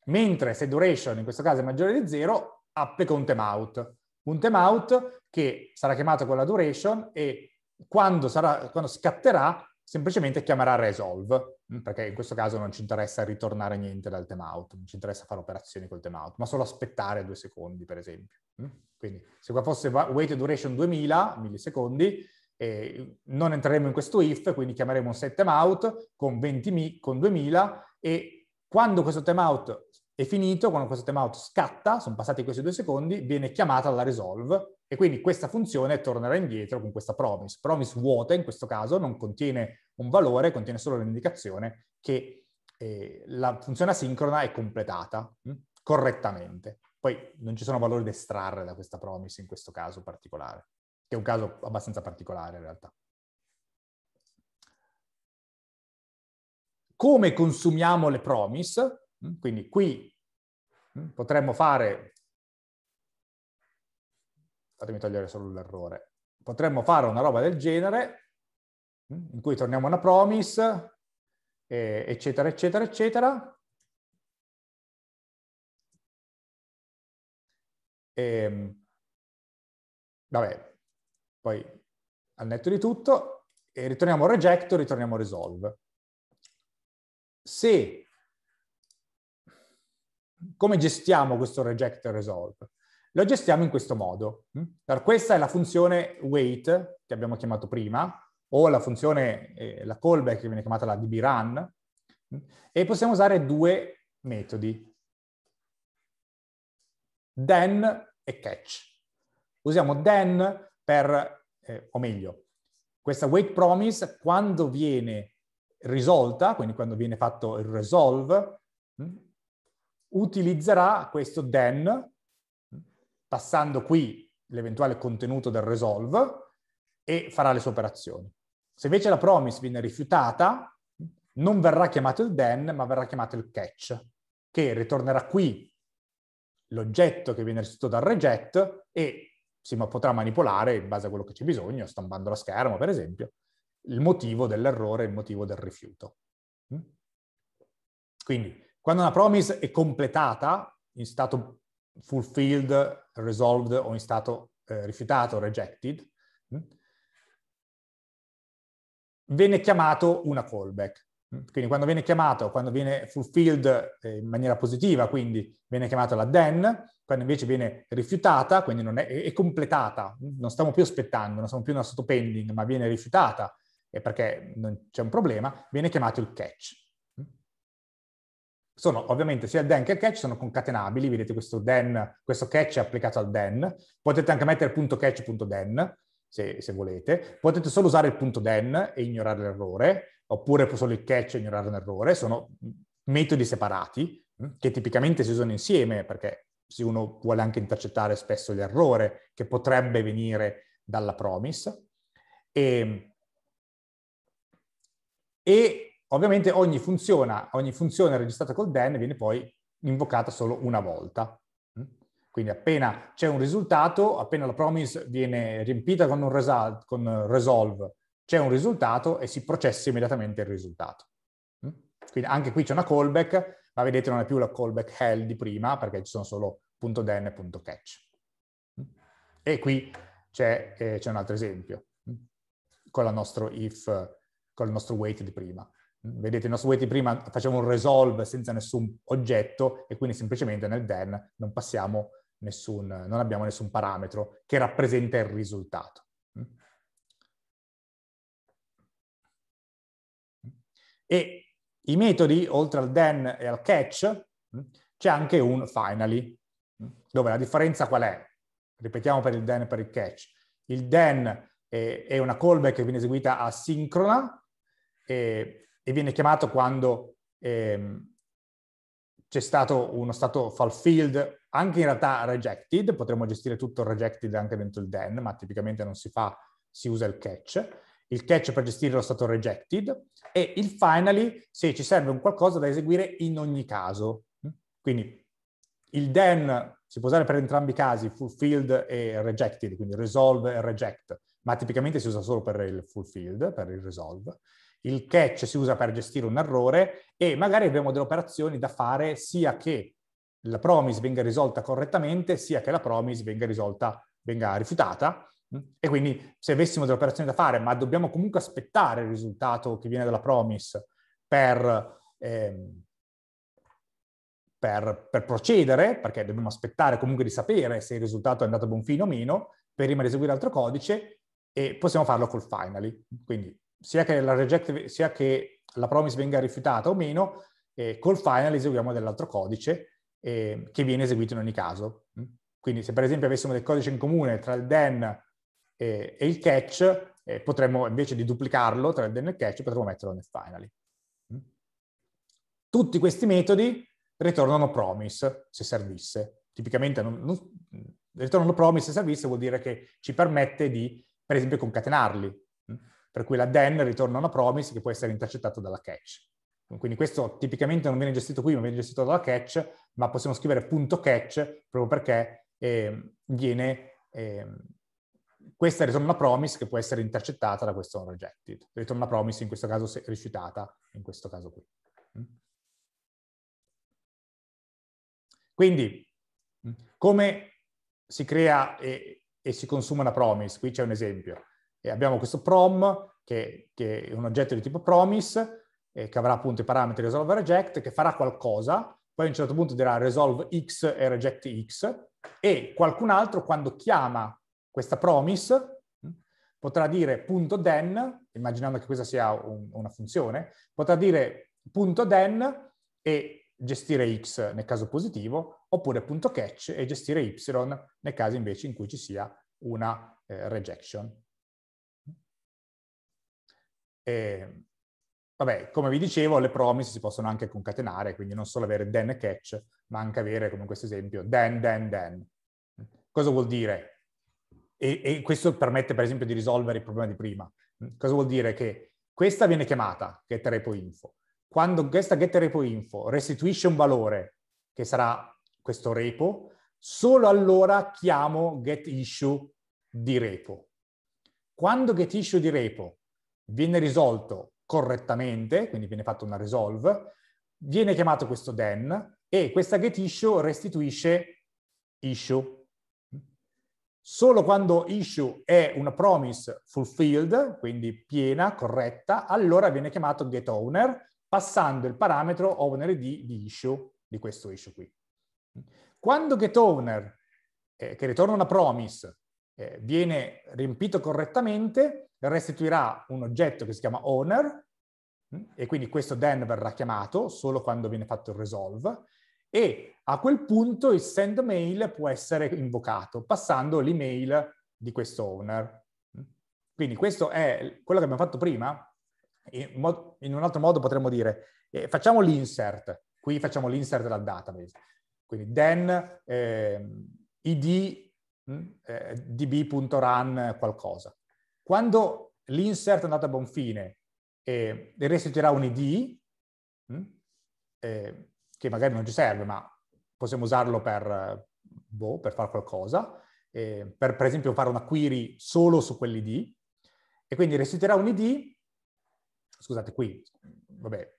mentre se duration in questo caso è maggiore di 0, applica un timeout un timeout che sarà chiamato con la duration e quando, sarà, quando scatterà semplicemente chiamerà resolve, mm, perché in questo caso non ci interessa ritornare niente dal timeout, non ci interessa fare operazioni col timeout, ma solo aspettare due secondi, per esempio. Mm. Quindi se qua fosse weighted duration 2000 millisecondi, eh, non entreremo in questo if, quindi chiameremo un set timeout con, 20, con 2000 e quando questo timeout è finito, quando questo timeout scatta, sono passati questi due secondi, viene chiamata la resolve e quindi questa funzione tornerà indietro con questa promise. Promise vuota in questo caso non contiene un valore, contiene solo l'indicazione che eh, la funzione asincrona è completata mh, mm, correttamente. Poi non ci sono valori da estrarre da questa promise in questo caso particolare, che è un caso abbastanza particolare in realtà. Come consumiamo le promise? Mm? Quindi qui mm, potremmo fare, fatemi togliere solo l'errore, potremmo fare una roba del genere, mm, in cui torniamo a una promise, eccetera, eccetera, eccetera. E, ehm, vabbè, poi al netto di tutto, e ritorniamo reject o ritorniamo resolve. Se come gestiamo questo reject resolve? Lo gestiamo in questo modo. Mm? questa è la funzione wait che abbiamo chiamato prima, o la funzione, eh, la callback che viene chiamata la dbrun, mm? e possiamo usare due metodi, then e catch. Usiamo then per, eh, o meglio, questa wait promise quando viene risolta, quindi quando viene fatto il resolve, mm? utilizzerà questo then, passando qui l'eventuale contenuto del resolve, e farà le sue operazioni. Se invece la promise viene rifiutata, non verrà chiamato il then, ma verrà chiamato il catch, che ritornerà qui l'oggetto che viene restituito dal reject e si potrà manipolare in base a quello che c'è bisogno, stampando la scherma per esempio, il motivo dell'errore, il motivo del rifiuto. Quindi quando una promise è completata in stato fulfilled, resolved o in stato eh, rifiutato, rejected, mm, viene chiamato una callback. Mm, quindi quando viene chiamato, quando viene fulfilled eh, in maniera positiva, quindi viene chiamata la then, quando invece viene rifiutata, quindi non è, è completata, non stiamo più aspettando, non siamo più in una sottopending, ma viene rifiutata, e perché non c'è un problema, viene chiamato il catch sono ovviamente sia il den che il catch sono concatenabili, vedete questo den, questo catch è applicato al den, potete anche mettere punto catch punto den, se, se, volete, potete solo usare il punto den e ignorare l'errore, oppure solo il catch e ignorare l'errore, sono metodi separati mm, che tipicamente si usano insieme perché se uno vuole anche intercettare spesso l'errore che potrebbe venire dalla promise. Ehm, e, e Ovviamente ogni funzione, ogni funzione registrata col den viene poi invocata solo una volta. Mm? Quindi appena c'è un risultato, appena la promise viene riempita con un result, con resolve, c'è un risultato e si processa immediatamente il risultato. Mm? Quindi anche qui c'è una callback, ma vedete non è più la callback hell di prima perché ci sono solo .den e .catch. Mm? E qui c'è, eh, un altro esempio con, nostro if, con il nostro wait di prima. Vedete, i nostri waiting prima facciamo un resolve senza nessun oggetto e quindi semplicemente nel then non passiamo nessun, non abbiamo nessun parametro che rappresenta il risultato. E i metodi, oltre al then e al catch, c'è anche un finally, dove la differenza qual è? Ripetiamo per il then e per il catch. Il then è una callback che viene eseguita asincrona e e viene chiamato quando ehm, c'è stato uno stato fulfilled, anche in realtà rejected, potremmo gestire tutto il rejected anche dentro il then, ma tipicamente non si fa, si usa il catch, il catch per gestire lo stato rejected e il finally se ci serve un qualcosa da eseguire in ogni caso. Quindi il then si può usare per entrambi i casi, fulfilled e rejected, quindi resolve e reject, ma tipicamente si usa solo per il fulfilled, per il resolve. Il catch si usa per gestire un errore e magari abbiamo delle operazioni da fare sia che la promise venga risolta correttamente, sia che la promise venga risolta, venga rifiutata. E quindi se avessimo delle operazioni da fare, ma dobbiamo comunque aspettare il risultato che viene dalla promise per, ehm, per, per procedere, perché dobbiamo aspettare comunque di sapere se il risultato è andato a buon fine o meno, prima di eseguire altro codice, e possiamo farlo col finally. Quindi sia che la reject, sia che la promise venga rifiutata o meno, eh, col final eseguiamo dell'altro codice eh, che viene eseguito in ogni caso. Mm. Quindi se per esempio avessimo del codice in comune tra il then eh, e il catch, eh, potremmo invece di duplicarlo tra il then e il catch, potremmo metterlo nel finally. Mm. Tutti questi metodi ritornano promise se servisse. Tipicamente non, non, mm, ritornano promise se servisse vuol dire che ci permette di, per esempio, concatenarli per cui la DEN ritorna una promise che può essere intercettata dalla catch. Quindi questo tipicamente non viene gestito qui, ma viene gestito dalla catch, ma possiamo scrivere punto catch proprio perché eh, viene, eh, questa ritorna una promise che può essere intercettata da questo rejected. Ritorna una promise in questo caso se rifiutata, in questo caso qui. Mm. Quindi, mm, come si crea e, e si consuma una promise? Qui c'è un esempio. E abbiamo questo prom, che, che è un oggetto di tipo promise, eh, che avrà appunto i parametri resolve e reject, che farà qualcosa, poi a un certo punto dirà resolve x e reject x, e qualcun altro quando chiama questa promise hm, potrà dire punto den, immaginando che questa sia un, una funzione, potrà dire punto den e gestire x nel caso positivo, oppure punto catch e gestire y nel caso invece in cui ci sia una eh, rejection. E, ehm, vabbè, come vi dicevo, le promise si possono anche concatenare, quindi non solo avere then e catch, ma anche avere, come in questo esempio, then, then, then. Cosa vuol dire? E, e questo permette, per esempio, di risolvere il problema di prima. Cosa vuol dire? Che questa viene chiamata getRepoInfo. Quando questa getRepoInfo restituisce un valore, che sarà questo repo, solo allora chiamo getIssue di repo. Quando getIssue di repo viene risolto correttamente, quindi viene fatto una resolve, viene chiamato questo then e questa get issue restituisce issue. Solo quando issue è una promise fulfilled, quindi piena, corretta, allora viene chiamato get owner passando il parametro owner di, di issue, di questo issue qui. Quando get owner, eh, che ritorna una promise, eh, viene riempito correttamente, restituirà un oggetto che si chiama owner, mm, e quindi questo then verrà chiamato solo quando viene fatto il resolve, e a quel punto il send mail può essere invocato passando l'email di questo owner. Mm. Quindi questo è quello che abbiamo fatto prima, in un altro modo potremmo dire, eh, facciamo l'insert, qui facciamo l'insert dal database, quindi then ehm, mm, eh, id eh, db.run qualcosa. Quando l'insert è andato a buon fine e restituirà un ID, mm, eh, che magari non ci serve, ma possiamo usarlo per, boh, per fare qualcosa, eh, per, per esempio fare una query solo su quell'ID, e quindi restituirà un ID, scusate qui, vabbè,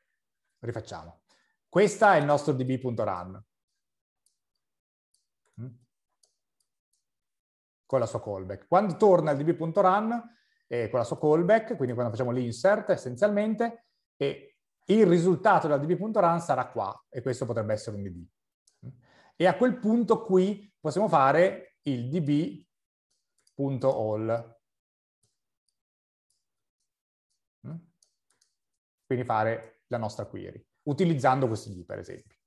rifacciamo. Questa è il nostro db.run, mm. con la sua callback. Quando torna il db.run eh, con la sua callback, quindi quando facciamo l'insert essenzialmente, e il risultato della db.run sarà qua, e questo potrebbe essere un db. E a quel punto qui possiamo fare il db.all. Quindi fare la nostra query, utilizzando questo db per esempio.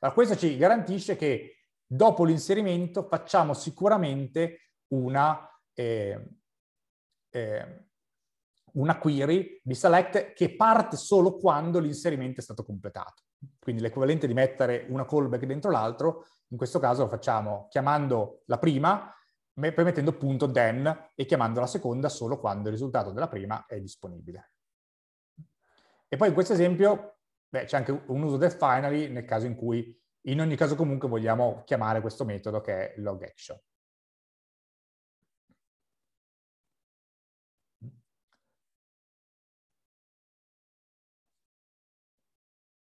Allora, questo ci garantisce che dopo l'inserimento facciamo sicuramente una, eh, eh, una query di select che parte solo quando l'inserimento è stato completato. Quindi l'equivalente di mettere una callback dentro l'altro, in questo caso lo facciamo chiamando la prima, poi mettendo punto then e chiamando la seconda solo quando il risultato della prima è disponibile. E poi in questo esempio c'è anche un uso del finally nel caso in cui in ogni caso comunque vogliamo chiamare questo metodo che è log action.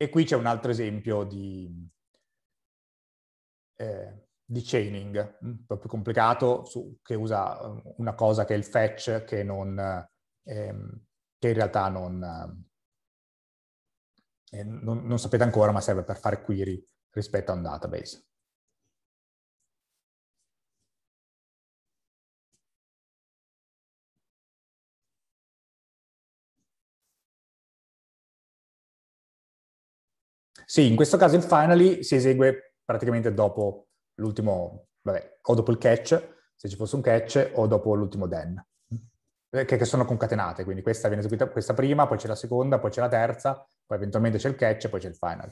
E qui c'è un altro esempio di, eh, di chaining, mm, proprio complicato, su, che usa eh, una cosa che è il fetch, che, non, ehm, che in realtà non, eh, non, non sapete ancora, ma serve per fare query rispetto a un database. Sì, in questo caso il finally si esegue praticamente dopo l'ultimo, vabbè, o dopo il catch, se ci fosse un catch, o dopo l'ultimo den, eh, che, che sono concatenate, quindi questa viene eseguita questa prima, poi c'è la seconda, poi c'è la terza, poi eventualmente c'è il catch, poi c'è il final.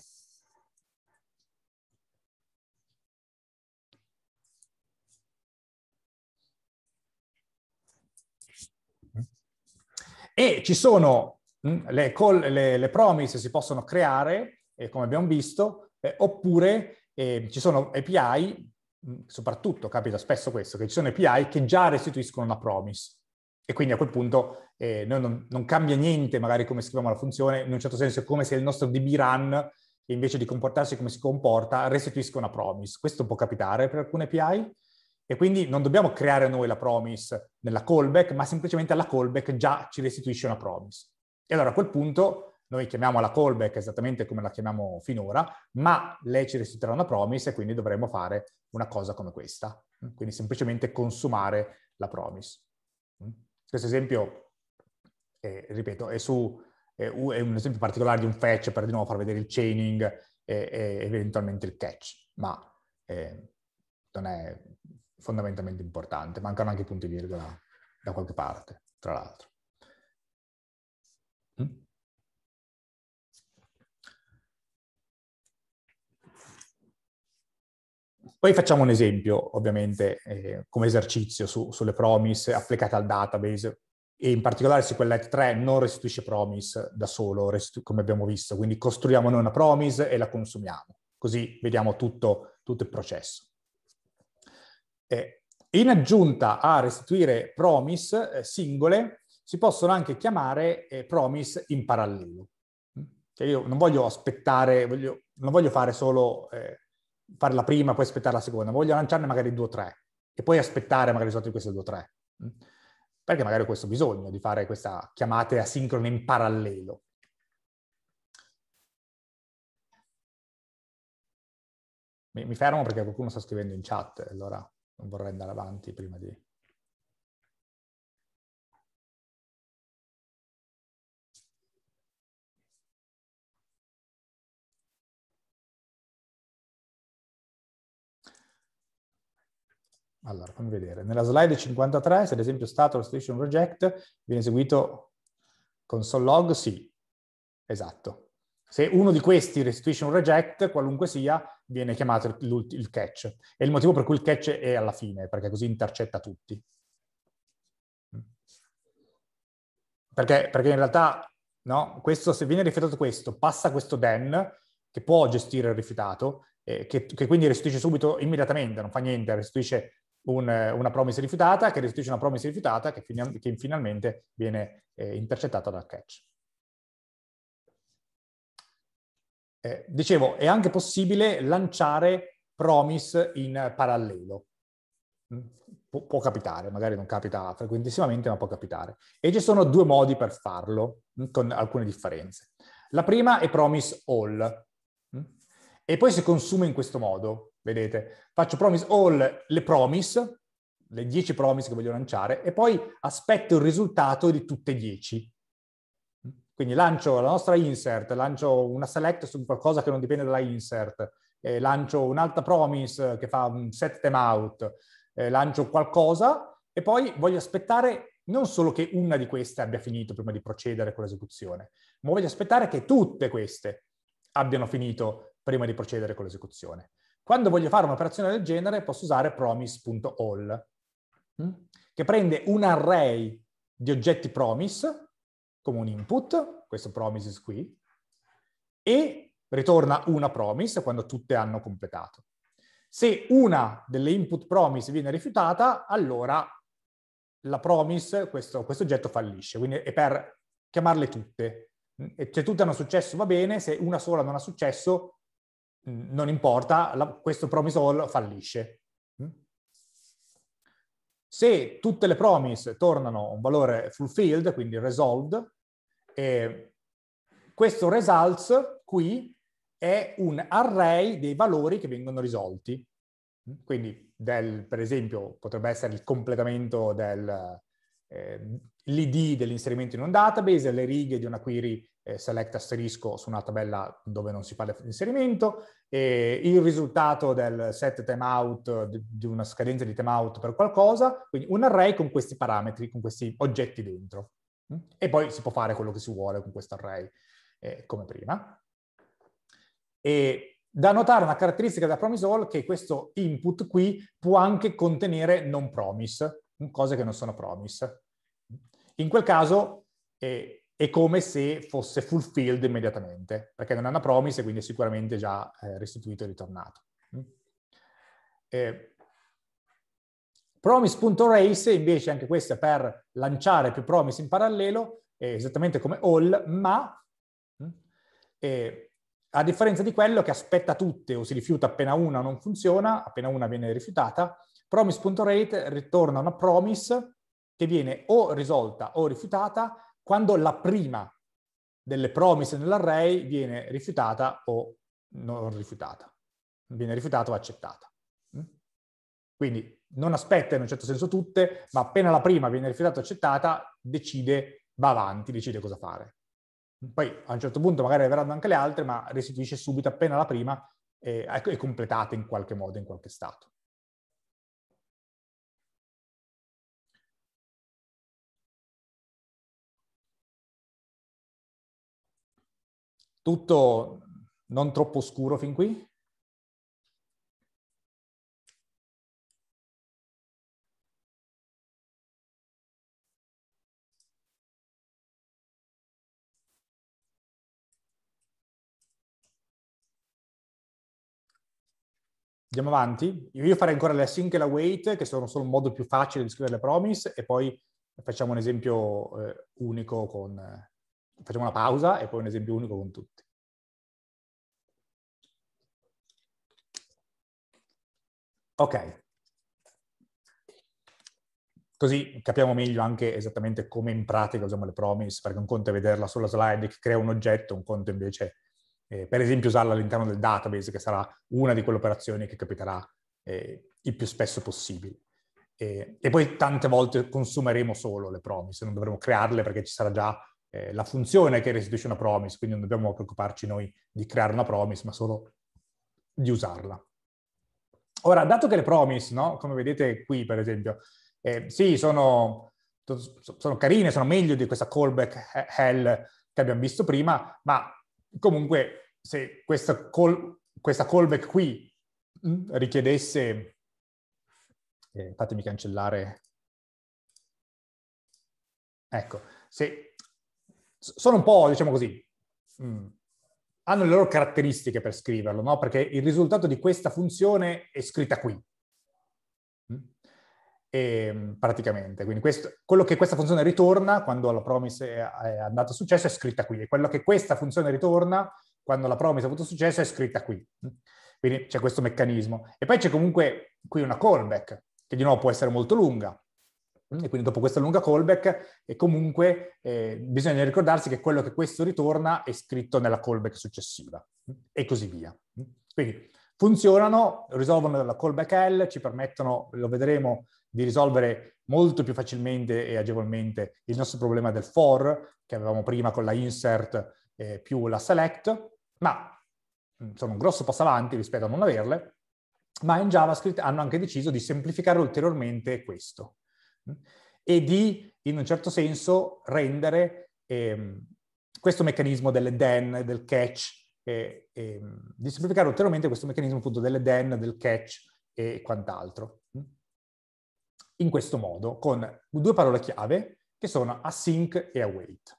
E ci sono mm, le, call, le, le promise si possono creare eh, come abbiamo visto, eh, oppure eh, ci sono API, mm, soprattutto capita spesso questo, che ci sono API che già restituiscono una promise. E quindi a quel punto eh, non, non, cambia niente magari come scriviamo la funzione, in un certo senso è come se il nostro DB run, invece di comportarsi come si comporta, restituisca una promise. Questo può capitare per alcune API e quindi non dobbiamo creare noi la promise nella callback, ma semplicemente la callback già ci restituisce una promise. E allora a quel punto noi chiamiamo la callback esattamente come la chiamiamo finora, ma lei ci restituirà una promise e quindi dovremo fare una cosa come questa. Mm, quindi semplicemente consumare la promise. Mm. Questo esempio, eh, ripeto, è, su, è, un esempio particolare di un fetch per di nuovo far vedere il chaining e, e eventualmente il catch, ma eh, non è fondamentalmente importante. Mancano anche i punti virgola da qualche parte, tra l'altro. Poi facciamo un esempio, ovviamente, eh, come esercizio su, sulle promise applicate al database. E in particolare SQLite 3 non restituisce promise da solo, restitu- come abbiamo visto. Quindi costruiamo noi una promise e la consumiamo. Così vediamo tutto, tutto il processo. Eh, in aggiunta a restituire promise eh, singole, si possono anche chiamare eh, promise in parallelo. Cioè io non voglio aspettare, voglio, non voglio fare solo eh, fare la prima, poi aspettare la seconda, voglio lanciarne magari due o tre e poi aspettare magari risultati di queste due o tre. Mm? Perché magari ho questo bisogno di fare questa chiamata asincrone in parallelo. Mi, mi fermo perché qualcuno sta scrivendo in chat, allora non vorrei andare avanti prima di... Allora, fammi vedere. Nella slide 53, se ad esempio stato restitution reject, viene eseguito console log, sì, esatto. Se uno di questi restituisce un reject, qualunque sia, viene chiamato il, catch. È il motivo per cui il catch è alla fine, perché così intercetta tutti. Mm. Perché, perché in realtà, no, questo, se viene rifiutato questo, passa questo then, che può gestire il rifiutato, eh, che, che, quindi restituisce subito immediatamente, non fa niente, restituisce un, eh, una promise rifiutata che restituisce una promise rifiutata che, final, che finalmente viene eh, intercettata dal catch. Eh, dicevo, è anche possibile lanciare promise in parallelo. Mm, Pu- può capitare, magari non capita frequentissimamente, ma può capitare. E ci sono due modi per farlo, mm, con alcune differenze. La prima è promise all, mm, e poi si consuma in questo modo vedete, faccio promise all le promise, le 10 promise che voglio lanciare, e poi aspetto il risultato di tutte e 10. Quindi lancio la nostra insert, lancio una select su qualcosa che non dipende dalla insert, eh, lancio un'altra promise che fa un set them out, eh, lancio qualcosa e poi voglio aspettare non solo che una di queste abbia finito prima di procedere con l'esecuzione, ma voglio aspettare che tutte queste abbiano finito prima di procedere con l'esecuzione. Quando voglio fare un'operazione del genere posso usare promise.all, mm? che prende un array di oggetti promise come un input, questo promises qui, e ritorna una promise quando tutte hanno completato. Se una delle input promise viene rifiutata, allora la promise, questo, questo oggetto fallisce, quindi è per chiamarle tutte. Mm? E se tutte hanno successo va bene, se una sola non ha successo non importa, la, questo promise all fallisce. Mm? Se tutte le promise tornano un valore fulfilled, quindi resolved, eh, questo results qui è un array dei valori che vengono risolti. Mm? Quindi, del, per esempio, potrebbe essere il completamento dell'ID eh, dell'inserimento in un database, le righe di una query eh, select asterisco su una tabella dove non si fa l'inserimento, e il risultato del set timeout, di, di una scadenza di timeout per qualcosa, quindi un array con questi parametri, con questi oggetti dentro. Mm? E poi si può fare quello che si vuole con questo array, eh, come prima. E da notare una caratteristica da promise all che questo input qui può anche contenere non promise, mm, cose che non sono promise. In quel caso eh, è come se fosse fulfilled immediatamente, perché non è una promise, e quindi è sicuramente già eh, restituito e ritornato. Mm. Eh, promise.race invece anche questo è per lanciare più promise in parallelo, esattamente come all, ma mm, a differenza di quello che aspetta tutte o si rifiuta appena una non funziona, appena una viene rifiutata, promise.rate ritorna una promise che viene o risolta o rifiutata quando la prima delle promise nell'array viene rifiutata o non rifiutata. Viene rifiutata o accettata. Mm? Quindi non aspetta in un certo senso tutte, ma appena la prima viene rifiutata o accettata, decide, va avanti, decide cosa fare. Poi a un certo punto magari arriveranno anche le altre, ma restituisce subito appena la prima ecco, è completata in qualche modo, in qualche stato. Tutto non troppo scuro fin qui? Andiamo avanti. Io farei ancora le async e la wait, che sono solo un modo più facile di scrivere le promise, e poi facciamo un esempio eh, unico con, eh, facciamo una pausa e poi un esempio unico con tutti. Ok. Così capiamo meglio anche esattamente come in pratica usiamo le promise, perché un conto è vederla sulla slide che crea un oggetto, un conto invece, eh, per esempio, usarla all'interno del database, che sarà una di quelle operazioni che capiterà eh, il più spesso possibile. E, e, poi tante volte consumeremo solo le promise, non dovremo crearle perché ci sarà già eh, la funzione che restituisce una promise, quindi non dobbiamo preoccuparci noi di creare una promise, ma solo di usarla. Ora, dato che le promise, no? come vedete qui per esempio, eh, sì, sono, sono, carine, sono meglio di questa callback hell che abbiamo visto prima, ma comunque se questa, call, questa callback qui mm, richiedesse, eh, fatemi cancellare, ecco, se sono un po', diciamo così, mm, hanno le loro caratteristiche per scriverlo, no? perché il risultato di questa funzione è scritta qui, mm. e, ehm, praticamente. Quindi questo, quello che questa funzione ritorna quando la promise è andata successo è scritta qui, e quello che questa funzione ritorna quando la promise ha avuto successo è scritta qui. Mm. Quindi c'è questo meccanismo. E poi c'è comunque qui una callback, che di nuovo può essere molto lunga, Mm, e quindi dopo questa lunga callback, e comunque eh, bisogna ricordarsi che quello che questo ritorna è scritto nella callback successiva, mm, e così via. Mm, quindi funzionano, risolvono la callback L, ci permettono, lo vedremo, di risolvere molto più facilmente e agevolmente il nostro problema del for, che avevamo prima con la insert eh, più la select, ma sono un grosso passo avanti rispetto a non averle, ma in JavaScript hanno anche deciso di semplificare ulteriormente questo e di, in un certo senso, rendere ehm, questo meccanismo delle den, del catch, eh, ehm, di semplificare ulteriormente questo meccanismo appunto delle den, del catch e quant'altro. In questo modo, con due parole chiave che sono async e await.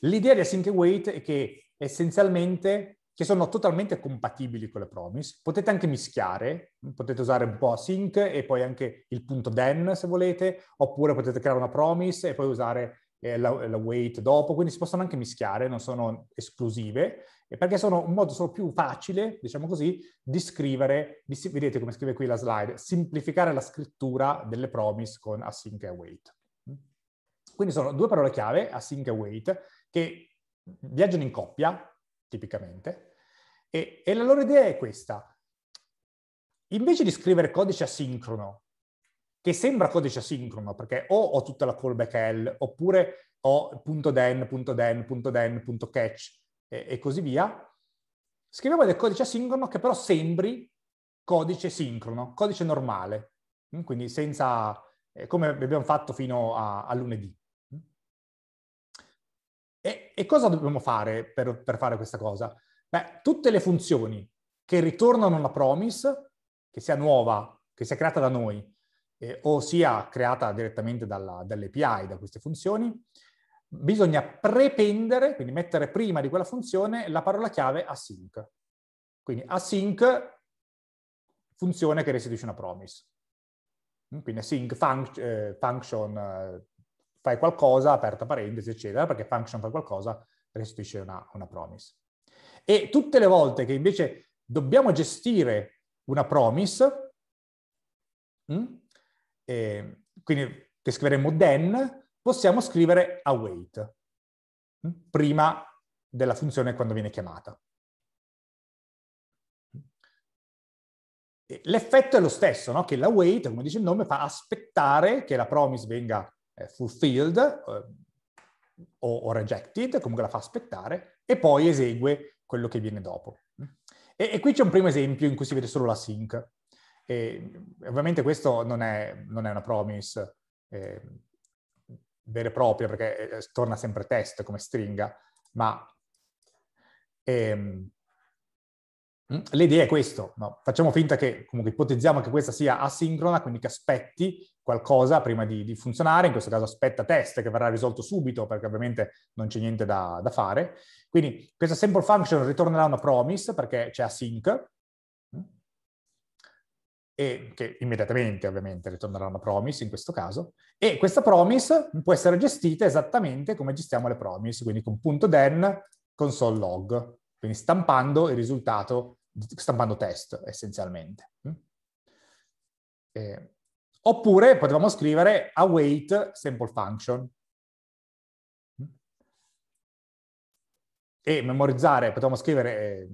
L'idea di async e await è che essenzialmente che sono totalmente compatibili con le promise. Potete anche mischiare, potete usare un po' async e poi anche il punto then se volete, oppure potete creare una promise e poi usare eh, la, la, wait dopo, quindi si possono anche mischiare, non sono esclusive, perché sono un modo solo più facile, diciamo così, di scrivere, di, vedete come scrive qui la slide, semplificare la scrittura delle promise con async e await. Quindi sono due parole chiave, async e await, che viaggiano in coppia, tipicamente. E, e la loro idea è questa. Invece di scrivere codice asincrono, che sembra codice asincrono, perché o ho tutta la callback L, oppure ho punto .den, punto .den, punto .den, punto .catch e, e così via, scriviamo del codice asincrono che però sembri codice sincrono, codice normale, mm, quindi senza, eh, come abbiamo fatto fino a, a lunedì e cosa dobbiamo fare per, per fare questa cosa? Beh, tutte le funzioni che ritornano una promise, che sia nuova, che sia creata da noi, eh, o sia creata direttamente dalla, dall'API, da queste funzioni, bisogna prependere, quindi mettere prima di quella funzione, la parola chiave async. Quindi async, funzione che restituisce una promise. Mm, quindi async func- eh, function, eh, fai qualcosa, aperta parentesi, eccetera, perché function fa qualcosa, restituisce una, una promise. E tutte le volte che invece dobbiamo gestire una promise, mh, mm, eh, quindi che scriveremo then, possiamo scrivere await, mh, mm, prima della funzione quando viene chiamata. L'effetto è lo stesso, no? che l'await, come dice il nome, fa aspettare che la promise venga fulfilled eh, o, o rejected, comunque la fa aspettare, e poi esegue quello che viene dopo. E, e, qui c'è un primo esempio in cui si vede solo la sync. E, ovviamente questo non è, non è una promise eh, vera e propria, perché eh, torna sempre test come stringa, ma ehm, Mm? L'idea è questa, no? facciamo finta che comunque ipotizziamo che questa sia asincrona, quindi che aspetti qualcosa prima di, di funzionare, in questo caso aspetta test che verrà risolto subito perché ovviamente non c'è niente da, da fare. Quindi questa sample function ritornerà una promise perché c'è async, mm? e che immediatamente ovviamente ritornerà una promise in questo caso, e questa promise può essere gestita esattamente come gestiamo le promise, quindi con punto .den console quindi stampando il risultato, stampando test essenzialmente. Eh, oppure potevamo scrivere await sample function. Mm? E memorizzare, potevamo scrivere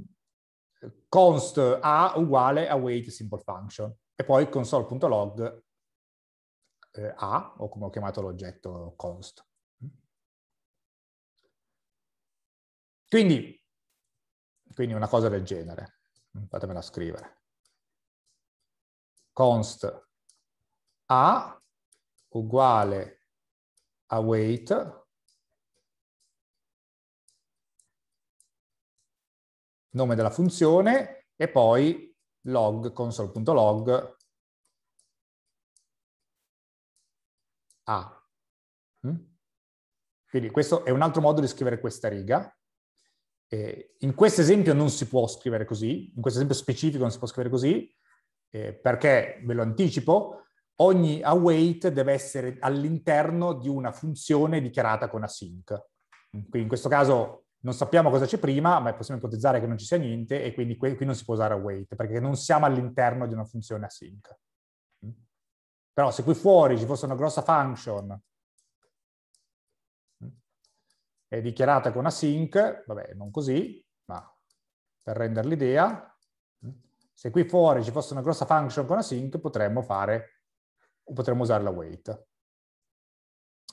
eh, const a uguale await simple function. E poi console.log eh, a, o come ho chiamato l'oggetto const. Mm? Quindi quindi una cosa del genere. Fatemela scrivere. Const a uguale await nome della funzione e poi log console.log a. Mm? Quindi questo è un altro modo di scrivere questa riga. Eh, in questo esempio non si può scrivere così, in questo esempio specifico non si può scrivere così, eh, perché, ve lo anticipo, ogni await deve essere all'interno di una funzione dichiarata con async. Quindi in questo caso non sappiamo cosa c'è prima, ma possiamo ipotizzare che non ci sia niente e quindi qui non si può usare await, perché non siamo all'interno di una funzione async. Però se qui fuori ci fosse una grossa function è dichiarata con async, vabbè, non così, ma per rendere l'idea, mm, se qui fuori ci fosse una grossa function con async, potremmo fare, potremmo usare la wait.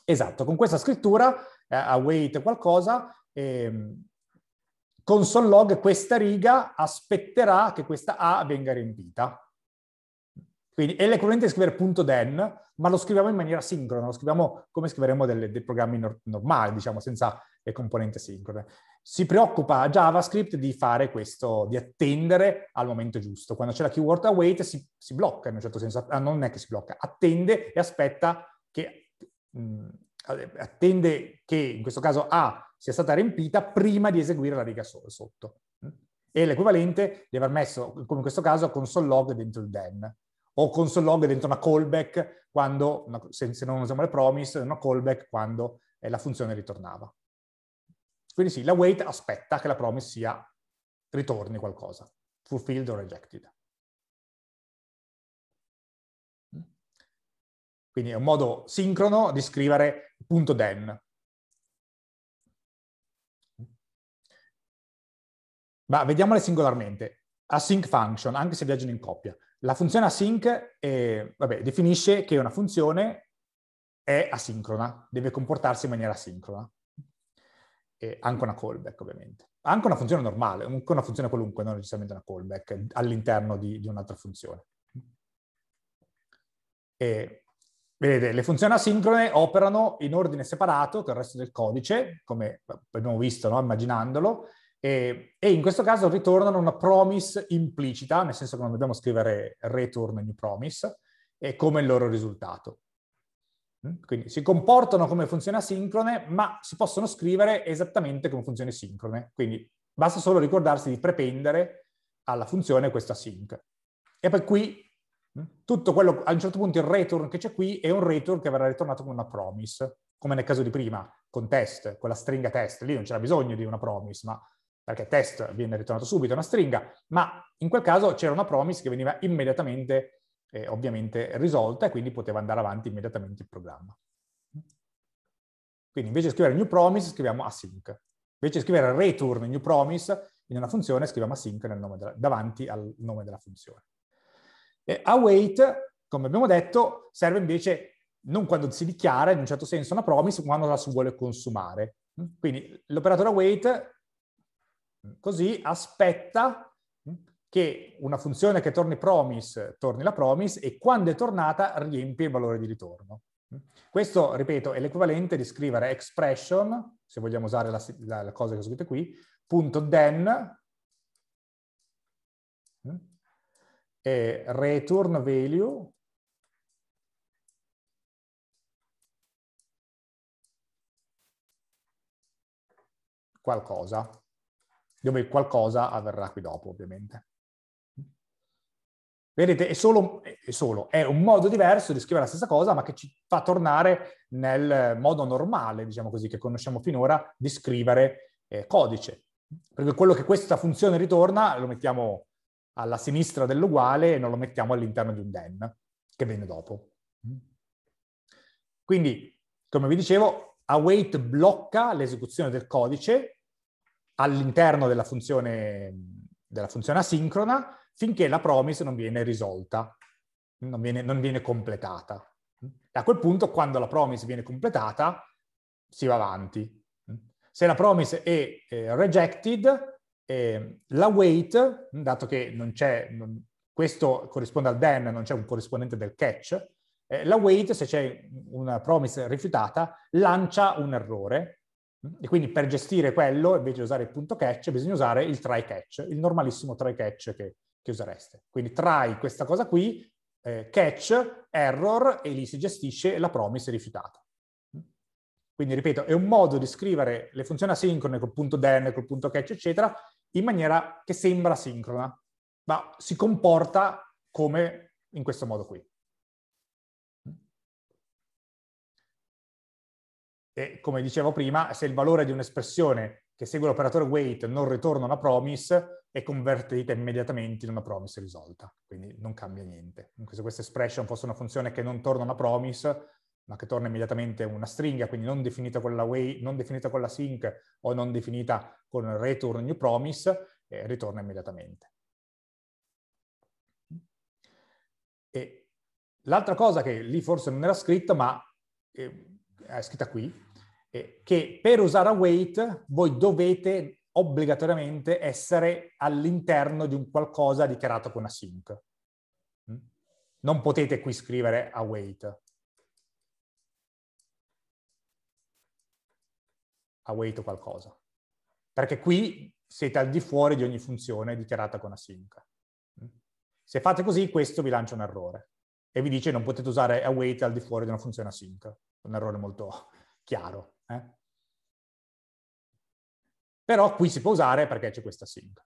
Esatto, con questa scrittura, eh, await qualcosa, eh, console log questa riga aspetterà che questa A venga riempita. Quindi è l'equivalente di scrivere .den, ma lo scriviamo in maniera sincrona, lo scriviamo come scriveremo delle, dei programmi nor- normali, diciamo, senza le componenti sincrone. Si preoccupa JavaScript di fare questo, di attendere al momento giusto. Quando c'è la keyword await si, si blocca in un certo senso, ah, non è che si blocca, attende e aspetta che, mh, eh, attende che in questo caso A sia stata riempita prima di eseguire la riga so- sotto. È l'equivalente di aver messo, come in questo caso, console log dentro il den o console log dentro una callback quando, se, se non usiamo le promise, una callback quando eh, la funzione ritornava. Quindi sì, la wait aspetta che la promise sia ritorni qualcosa, fulfilled o rejected. Quindi è un modo sincrono di scrivere punto then. Ma vediamole singolarmente. Async function, anche se viaggiano in coppia. La funzione async è, vabbè, definisce che una funzione è asincrona, deve comportarsi in maniera asincrona. E anche una callback, ovviamente. Anche una funzione normale, anche una funzione qualunque, non necessariamente una callback, all'interno di, di un'altra funzione. E, vedete, le funzioni asincrone operano in ordine separato con il resto del codice, come abbiamo visto, no? immaginandolo, e, e, in questo caso ritornano una promise implicita, nel senso che non dobbiamo scrivere return new promise, e come il loro risultato. Mm? Quindi si comportano come funzioni asincrone, ma si possono scrivere esattamente come funzioni sincrone. Quindi basta solo ricordarsi di prependere alla funzione questa sync. E poi qui mm, tutto quello, a un certo punto il return che c'è qui è un return che verrà ritornato con una promise, come nel caso di prima, con test, con la stringa test. Lì non c'era bisogno di una promise, ma perché test viene ritornato subito, una stringa, ma in quel caso c'era una promise che veniva immediatamente, eh, ovviamente, risolta e quindi poteva andare avanti immediatamente il programma. Quindi invece di scrivere new promise scriviamo async. Invece di scrivere return new promise in una funzione scriviamo async della, davanti al nome della funzione. E await, come abbiamo detto, serve invece non quando si dichiara in un certo senso una promise, ma quando la si vuole consumare. Quindi l'operatore await Così aspetta mm, che una funzione che torni promise torni la promise e quando è tornata riempie il valore di ritorno. Mm. Questo, ripeto, è l'equivalente di scrivere expression, se vogliamo usare la, la, la cosa che ho scritto qui, punto then mm, e return value qualcosa dove qualcosa avverrà qui dopo, ovviamente. Vedete, è solo, è solo, è un modo diverso di scrivere la stessa cosa, ma che ci fa tornare nel modo normale, diciamo così, che conosciamo finora, di scrivere eh, codice. Perché quello che questa funzione ritorna lo mettiamo alla sinistra dell'uguale e non lo mettiamo all'interno di un den, che viene dopo. Quindi, come vi dicevo, await blocca l'esecuzione del codice all'interno della funzione, della funzione asincrona finché la promise non viene risolta, non viene, non viene completata. E a quel punto, quando la promise viene completata, si va avanti. Se la promise è eh, rejected, eh, la wait, dato che non c'è, questo corrisponde al then, non c'è un corrispondente del catch, eh, la wait, se c'è una promise rifiutata, lancia un errore e quindi per gestire quello, invece di usare il punto catch, bisogna usare il try catch, il normalissimo try catch che, che usereste. Quindi try questa cosa qui, eh, catch, error, e lì si gestisce la promise rifiutata. Quindi, ripeto, è un modo di scrivere le funzioni asincrone col punto den, col punto catch, eccetera, in maniera che sembra sincrona, ma si comporta come in questo modo qui. E come dicevo prima, se il valore di un'espressione che segue l'operatore wait non ritorna una promise, è convertita immediatamente in una promise risolta. Quindi non cambia niente. Quindi se questa expression fosse una funzione che non torna una promise, ma che torna immediatamente una stringa, quindi non definita con la way, non definita con la sync o non definita con return new promise, eh, ritorna immediatamente. l'altra cosa che lì forse non era scritta, ma eh, è scritta qui, eh, che per usare await voi dovete obbligatoriamente essere all'interno di un qualcosa dichiarato con async. Mm? Non potete qui scrivere await. Await qualcosa. Perché qui siete al di fuori di ogni funzione dichiarata con async. Mm? Se fate così, questo vi lancia un errore e vi dice non potete usare await al di fuori di una funzione async. Un errore molto chiaro. Eh? Però qui si può usare perché c'è questa sync.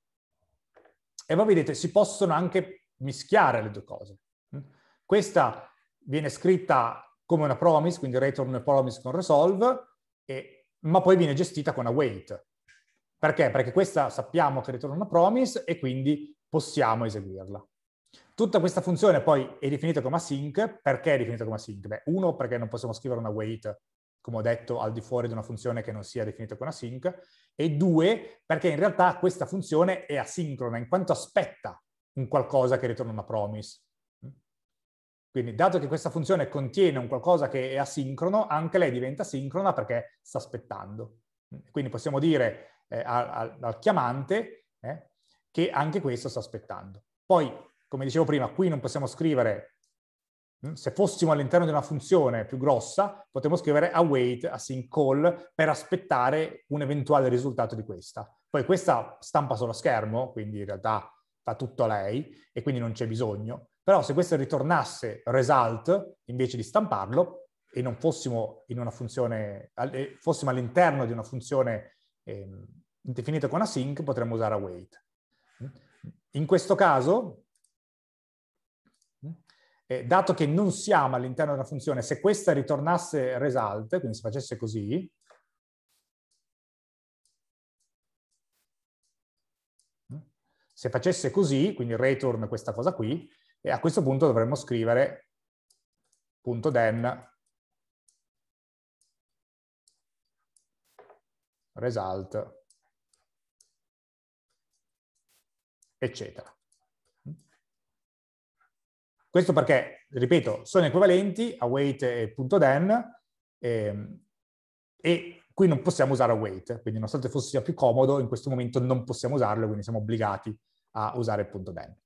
E voi vedete, si possono anche mischiare le due cose. Mm? Questa viene scritta come una promise, quindi return promise con resolve, e, ma poi viene gestita con await. Perché? Perché questa sappiamo che ritorna una promise e quindi possiamo eseguirla. Tutta questa funzione poi è definita come async. Perché è definita come async? Beh, uno, perché non possiamo scrivere una wait come ho detto, al di fuori di una funzione che non sia definita con async, e due, perché in realtà questa funzione è asincrona, in quanto aspetta un qualcosa che ritorna una promise. Quindi, dato che questa funzione contiene un qualcosa che è asincrono, anche lei diventa sincrona perché sta aspettando. Quindi possiamo dire eh, al, al, chiamante eh, che anche questo sta aspettando. Poi, come dicevo prima, qui non possiamo scrivere Mm. Se fossimo all'interno di una funzione più grossa, potremmo scrivere await, async call, per aspettare un eventuale risultato di questa. Poi questa stampa sullo schermo, quindi in realtà fa tutto lei e quindi non c'è bisogno. Però se questo ritornasse result invece di stamparlo e non fossimo in una funzione, fossimo all'interno di una funzione eh, definita con async, potremmo usare await. Mm. In questo caso eh, dato che non siamo all'interno della funzione, se questa ritornasse result, quindi se facesse così, se facesse così, quindi return questa cosa qui, e a questo punto dovremmo scrivere punto then result, eccetera. Questo perché, ripeto, sono equivalenti a wait e punto den ehm, e qui non possiamo usare await, quindi nonostante fosse sia più comodo, in questo momento non possiamo usarlo, quindi siamo obbligati a usare il punto den.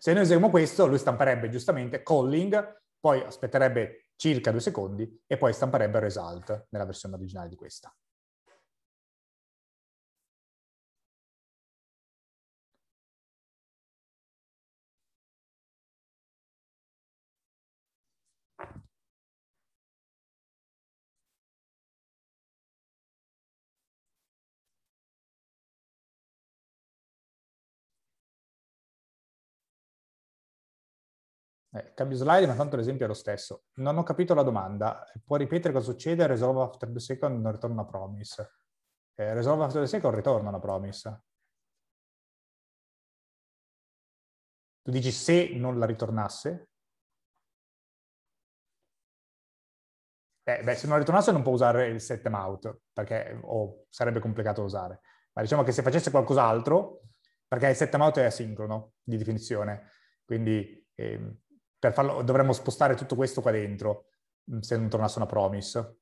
Se noi eseguiamo questo, lui stamperebbe giustamente calling, poi aspetterebbe circa due secondi e poi stamperebbe il result nella versione originale di questa. Eh, cambio slide, ma tanto l'esempio è lo stesso. Non ho capito la domanda. Può ripetere cosa succede? Resolve after the second, non ritorna una promise. Eh, resolve after the second, ritorna una promise. Tu dici se non la ritornasse? Eh, beh, se non la ritornasse non può usare il set out, perché oh, sarebbe complicato usare. Ma diciamo che se facesse qualcos'altro, perché il set out è asincrono di definizione, quindi... Ehm, per farlo dovremmo spostare tutto questo qua dentro, mm, se non tornasse una promise.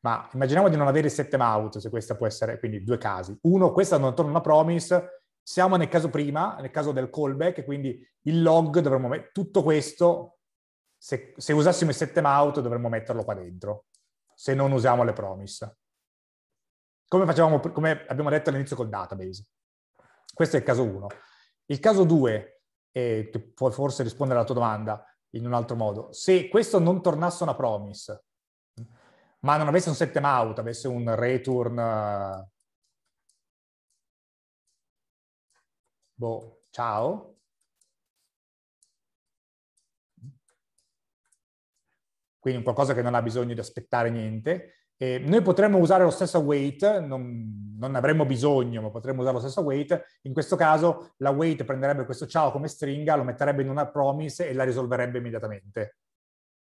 Ma immaginiamo di non avere settem out, se questa può essere, quindi due casi. Uno, questa non torna una promise, siamo nel caso prima, nel caso del callback, quindi il log dovremmo mettere, tutto questo, se, se usassimo il settem out dovremmo metterlo qua dentro, se non usiamo le promise. Come, facevamo, come abbiamo detto all'inizio col database. Questo è il caso 1. Il caso 2, e puoi forse rispondere alla tua domanda in un altro modo. Se questo non tornasse una promise, ma non avesse un set out, avesse un return, boh, ciao, quindi un qualcosa che non ha bisogno di aspettare niente, eh, noi potremmo usare lo stesso wait, non, non avremmo bisogno, ma potremmo usare lo stesso wait. in questo caso la wait prenderebbe questo ciao come stringa, lo metterebbe in una promise e la risolverebbe immediatamente.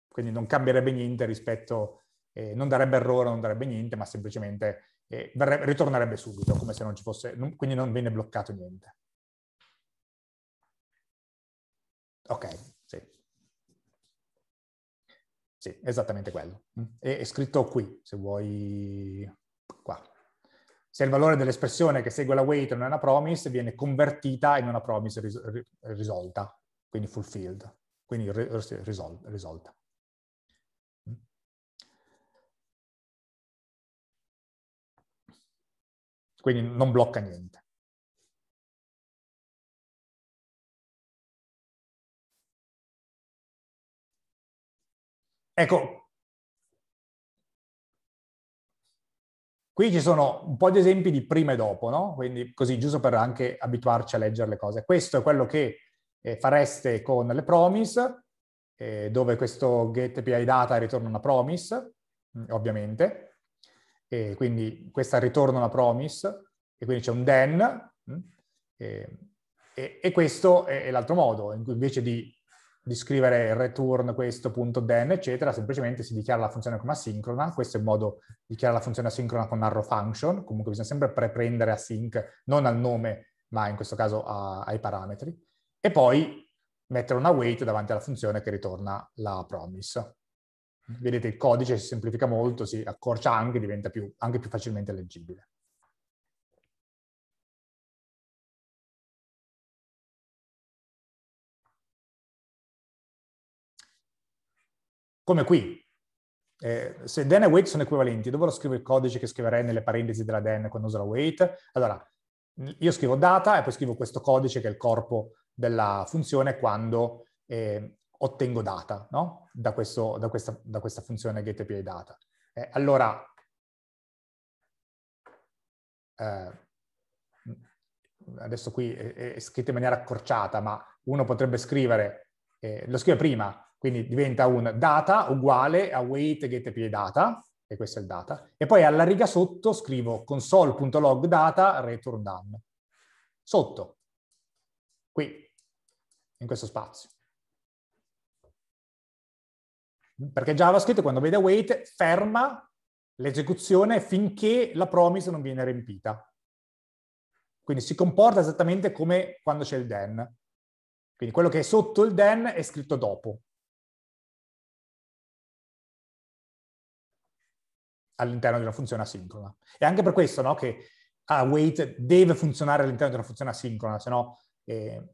Quindi non cambierebbe niente rispetto, eh, non darebbe errore, non darebbe niente, ma semplicemente eh, verrebbe, ritornerebbe subito, come se non ci fosse, non, quindi non viene bloccato niente. Ok, sì, esattamente quello. È, mm. scritto qui, se vuoi, qua se il valore dell'espressione che segue la wait non è una promise, viene convertita in una promise ris- risolta, quindi fulfilled, quindi risol- risolta. Quindi non blocca niente. Ecco, Qui ci sono un po' di esempi di prima e dopo, no? Quindi così, giusto per anche abituarci a leggere le cose. Questo è quello che eh, fareste con le promise, eh, dove questo get API data ritorna una promise, mm, ovviamente. E quindi questa ritorna una promise, e quindi c'è un then, mm, eh, e, e questo è, è l'altro modo, in cui invece di di scrivere return questo.den, eccetera, semplicemente si dichiara la funzione come asincrona, questo è il modo di dichiarare la funzione asincrona con arrow function, comunque bisogna sempre preprendere async, non al nome, ma in questo caso a, ai parametri, e poi mettere una wait davanti alla funzione che ritorna la promise. Vedete il codice si semplifica molto, si accorcia anche, diventa più, anche più facilmente leggibile. Come qui, eh, se den e weight sono equivalenti, dove lo scrivo il codice che scriverei nelle parentesi della den quando uso la weight? Allora, io scrivo data e poi scrivo questo codice che è il corpo della funzione quando eh, ottengo data, no? da, questo, da, questa, da, questa, funzione getAPI data. Eh, allora, eh, adesso qui è, è scritto in maniera accorciata, ma uno potrebbe scrivere eh, lo scrive prima, quindi diventa un data uguale a wait get data, e questo è il data, e poi alla riga sotto scrivo console.log data return done. Sotto, qui, in questo spazio. Perché JavaScript quando vede wait ferma l'esecuzione finché la promise non viene riempita. Quindi si comporta esattamente come quando c'è il then. Quindi quello che è sotto il then è scritto dopo. All'interno di una funzione asincrona. E anche per questo no, che await ah, deve funzionare all'interno di una funzione asincrona, se no eh,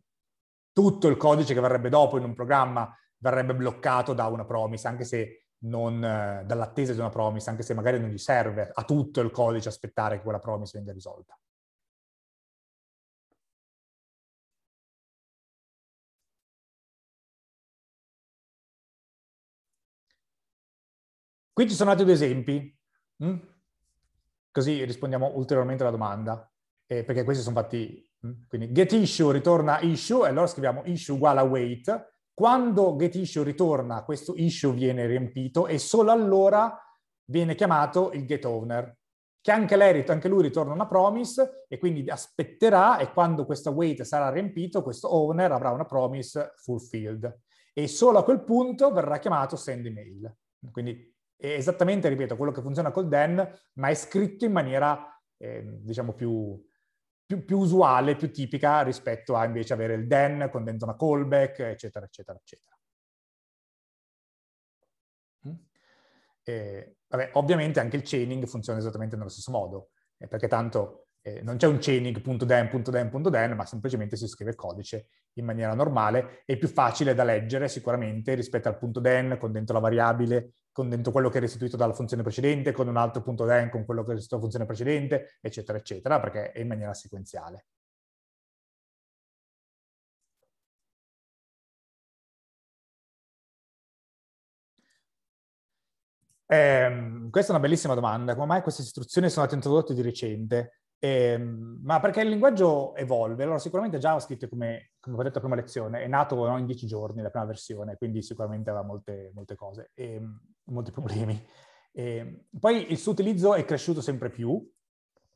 tutto il codice che verrebbe dopo in un programma verrebbe bloccato da una promise, anche se non eh, dall'attesa di una promise, anche se magari non gli serve a tutto il codice aspettare che quella promise venga risolta. Qui ci sono altri due esempi, mh? Mm? così rispondiamo ulteriormente alla domanda, eh, perché questi sono fatti, mh? Mm? quindi get issue ritorna issue, e allora scriviamo issue uguale a wait, quando get issue ritorna questo issue viene riempito e solo allora viene chiamato il get owner, che anche, lei, anche lui ritorna una promise e quindi aspetterà e quando questa wait sarà riempito questo owner avrà una promise fulfilled e solo a quel punto verrà chiamato send email. Quindi è esattamente, ripeto, quello che funziona col DEN, ma è scritto in maniera, eh, diciamo, più, più, più, usuale, più tipica rispetto a invece avere il DEN con dentro una callback, eccetera, eccetera, eccetera. Mm? E, vabbè, ovviamente anche il chaining funziona esattamente nello stesso modo, eh, perché tanto eh, non c'è un chaining.den.den.den, ma semplicemente si scrive il codice in maniera normale, è più facile da leggere sicuramente rispetto al punto .den con dentro la variabile con dentro quello che è restituito dalla funzione precedente, con un altro punto len con quello che è restituito dalla funzione precedente, eccetera, eccetera, perché è in maniera sequenziale. Eh, questa è una bellissima domanda. Come mai queste istruzioni sono state introdotte di recente? Eh, ma perché il linguaggio evolve? Allora, sicuramente JavaScript, come, come ho detto alla prima lezione, è nato no, in dieci giorni, la prima versione, quindi sicuramente aveva molte, molte cose. Eh, molti problemi. E ehm, poi il suo utilizzo è cresciuto sempre più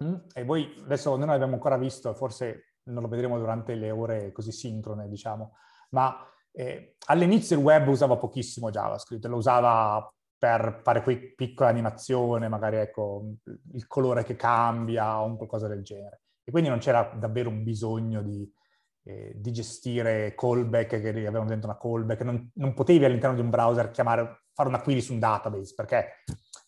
mm, e voi adesso noi non l'abbiamo ancora visto, forse non lo vedremo durante le ore così sincrone, diciamo, ma eh, all'inizio il web usava pochissimo JavaScript, lo usava per fare quei piccole animazioni, magari ecco, il colore che cambia o un qualcosa del genere. E quindi non c'era davvero un bisogno di, eh, di gestire callback che avevano dentro una callback, non, non potevi all'interno di un browser chiamare, fare una query su un database perché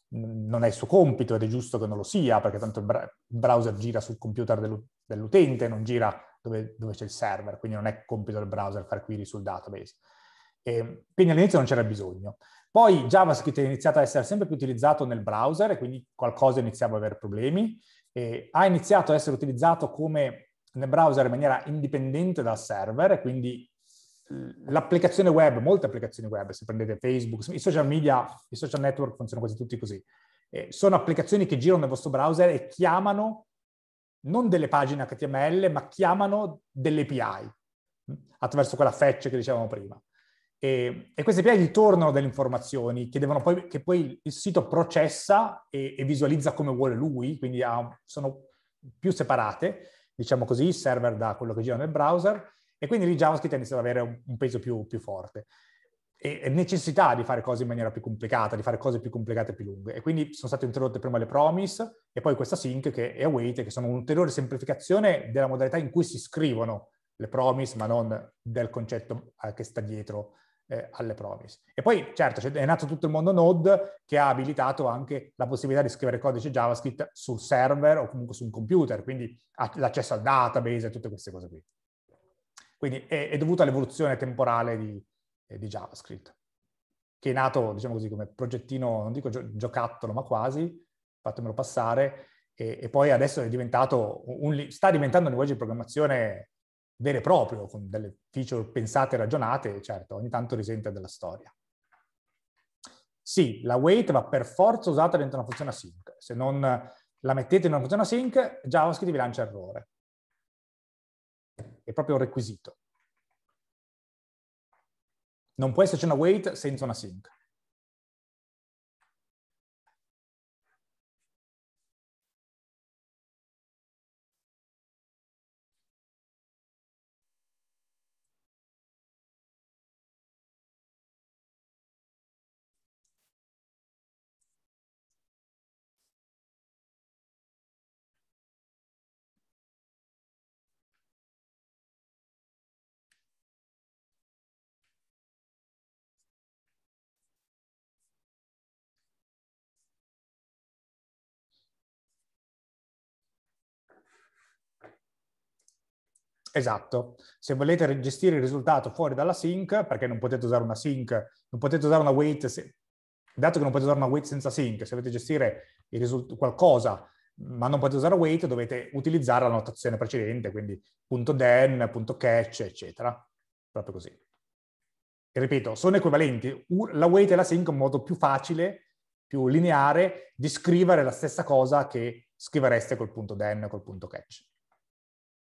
non è il suo compito ed è giusto che non lo sia perché tanto il browser gira sul computer dell'utente, non gira dove, dove c'è il server, quindi non è compito del browser fare query sul database. E, ehm, quindi all'inizio non c'era bisogno. Poi JavaScript è iniziato a essere sempre più utilizzato nel browser e quindi qualcosa iniziava ad avere problemi. E ha iniziato a essere utilizzato come nel browser in maniera indipendente dal server quindi mm. l'applicazione web, molte applicazioni web, se prendete Facebook, i social media, i social network funzionano quasi tutti così, eh, sono applicazioni che girano nel vostro browser e chiamano non delle pagine HTML, ma chiamano delle API, mm, attraverso quella fetch che dicevamo prima. E, e queste API ritornano delle informazioni che, poi, che poi, il sito processa e, e, visualizza come vuole lui, quindi ha, sono più separate, diciamo così, il server da quello che gira nel browser e quindi lì JavaScript ha iniziato ad avere un, peso più, più forte e, e, necessità di fare cose in maniera più complicata, di fare cose più complicate e più lunghe. E quindi sono state introdotte prima le promise e poi questa sync che è await, che sono un'ulteriore semplificazione della modalità in cui si scrivono le promise, ma non del concetto eh, che sta dietro eh, alle promise. E poi, certo, è nato tutto il mondo Node che ha abilitato anche la possibilità di scrivere codice JavaScript sul server o comunque su un computer, quindi l'accesso al database e tutte queste cose qui. Quindi è, è dovuto all'evoluzione temporale di, eh, di, JavaScript, che è nato, diciamo così, come progettino, non dico gio- giocattolo, ma quasi, fatemelo passare, e, e poi adesso un, sta diventando un linguaggio di programmazione vero e proprio, con delle feature pensate e ragionate, certo, ogni tanto risente della storia. Sì, la wait va per forza usata dentro una funzione async. Se non la mettete in una funzione async, JavaScript vi lancia errore. È proprio un requisito. Non può esserci una wait senza una sync. Esatto, se volete gestire il risultato fuori dalla sync, perché non potete usare una sync, non potete usare una wait, se... dato che non potete usare una wait senza sync, se volete gestire risul... qualcosa ma non potete usare wait, dovete utilizzare la notazione precedente, quindi punto .catch, eccetera, proprio così. E ripeto, sono equivalenti. La wait e la sync è un modo più facile, più lineare, di scrivere la stessa cosa che scrivereste col punto .den, col punto .catch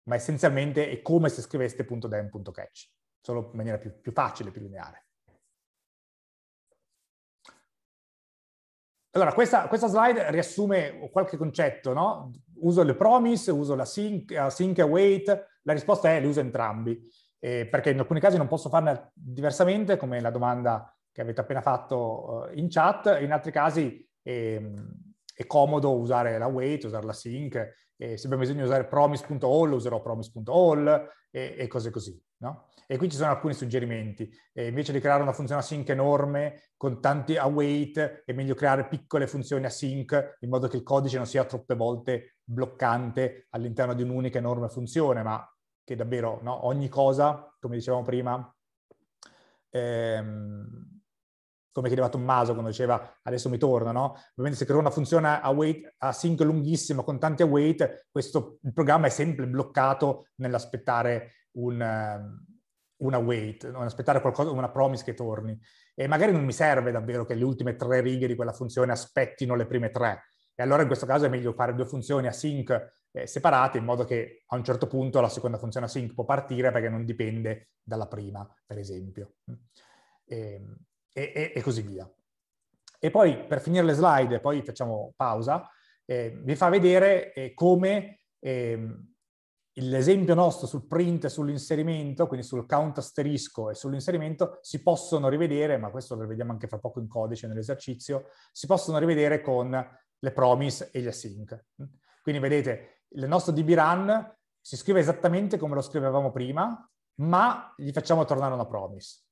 ma essenzialmente è come se scriveste .dem.catch, solo in maniera più, più facile, più lineare. Allora, questa, questa, slide riassume qualche concetto, no? Uso le promise, uso la sync, uh, sync await, la risposta è le uso entrambi, eh, perché in alcuni casi non posso farne diversamente, come la domanda che avete appena fatto uh, in chat, in altri casi eh, è comodo usare la wait, usare la sync, eh, se abbiamo bisogno di usare promise.all, userò promise.all e, e, cose così. No? E qui ci sono alcuni suggerimenti. Eh, invece di creare una funzione async enorme con tanti await, è meglio creare piccole funzioni async in modo che il codice non sia troppe volte bloccante all'interno di un'unica enorme funzione, ma che davvero no? ogni cosa, come dicevamo prima, ehm, come chiedeva Tommaso quando diceva adesso mi torno, no? Ovviamente se creo una funzione a, wait, sync lunghissimo con tanti await, questo il programma è sempre bloccato nell'aspettare un, ehm, una wait, nell'aspettare qualcosa, una promise che torni. E magari non mi serve davvero che le ultime tre righe di quella funzione aspettino le prime tre. E allora in questo caso è meglio fare due funzioni async eh, separate in modo che a un certo punto la seconda funzione async può partire perché non dipende dalla prima, per esempio. E, ehm, e, e, e così via. E poi per finire le slide, poi facciamo pausa, eh, vi fa vedere eh, come eh, l'esempio nostro sul print e sull'inserimento, quindi sul count asterisco e sull'inserimento, si possono rivedere, ma questo lo vediamo anche fra poco in codice nell'esercizio, si possono rivedere con le promise e gli async. Quindi vedete, il nostro dbrun si scrive esattamente come lo scrivevamo prima, ma gli facciamo tornare una promise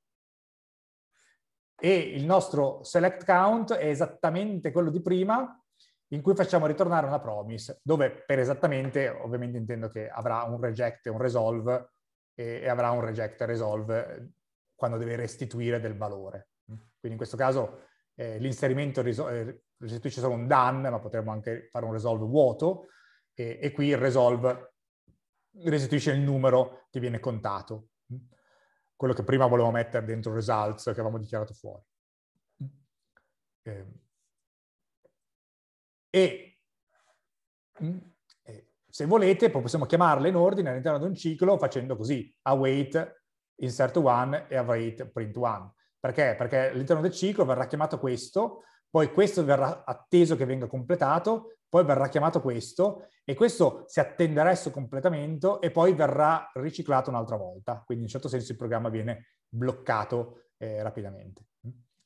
e il nostro select count è esattamente quello di prima in cui facciamo ritornare una promise, dove per esattamente ovviamente intendo che avrà un reject e un resolve e, e avrà un reject e resolve quando deve restituire del valore. Quindi in questo caso eh, l'inserimento eh, restituisce solo un done, ma potremmo anche fare un resolve vuoto e, e qui il resolve restituisce il numero che viene contato quello che prima volevo mettere dentro results che avevamo dichiarato fuori. Ehm, mm, e, se volete, possiamo chiamarle in ordine all'interno di un ciclo facendo così, await insert one e await print one. Perché? Perché all'interno del ciclo verrà chiamato questo poi questo verrà atteso che venga completato, poi verrà chiamato questo e questo si attenderà il suo completamento e poi verrà riciclato un'altra volta. Quindi in un certo senso il programma viene bloccato eh, rapidamente.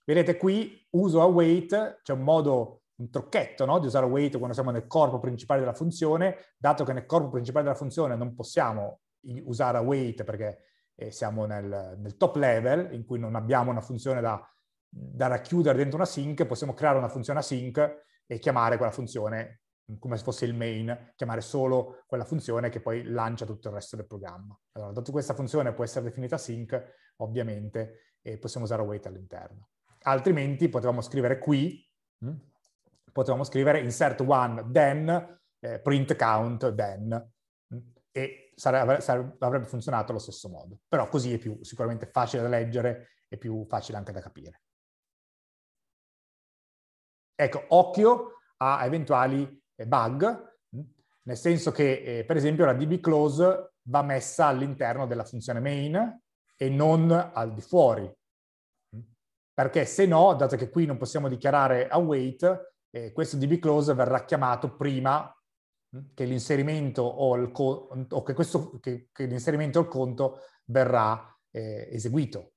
Vedete qui uso await, c'è cioè un modo, un trucchetto no? di usare await quando siamo nel corpo principale della funzione, dato che nel corpo principale della funzione non possiamo usare await perché eh, siamo nel, nel top level in cui non abbiamo una funzione da da racchiudere dentro una sync, possiamo creare una funzione async e chiamare quella funzione come se fosse il main, chiamare solo quella funzione che poi lancia tutto il resto del programma. Allora, dato che questa funzione può essere definita sync, ovviamente e eh, possiamo usare await all'interno. Altrimenti potevamo scrivere qui, mh? Mm, potevamo scrivere insert one then, eh, print count then, mm, e sare- sare- avrebbe funzionato allo stesso modo. Però così è più sicuramente facile da leggere e più facile anche da capire. Ecco, occhio a eventuali eh, bug, mm, nel senso che eh, per esempio la DB close va messa all'interno della funzione main e non al di fuori. Mm. Perché se no, dato che qui non possiamo dichiarare await, eh, questo DB close verrà chiamato prima mm, che l'inserimento o, il o che, questo, che, che l'inserimento o conto verrà eh, eseguito.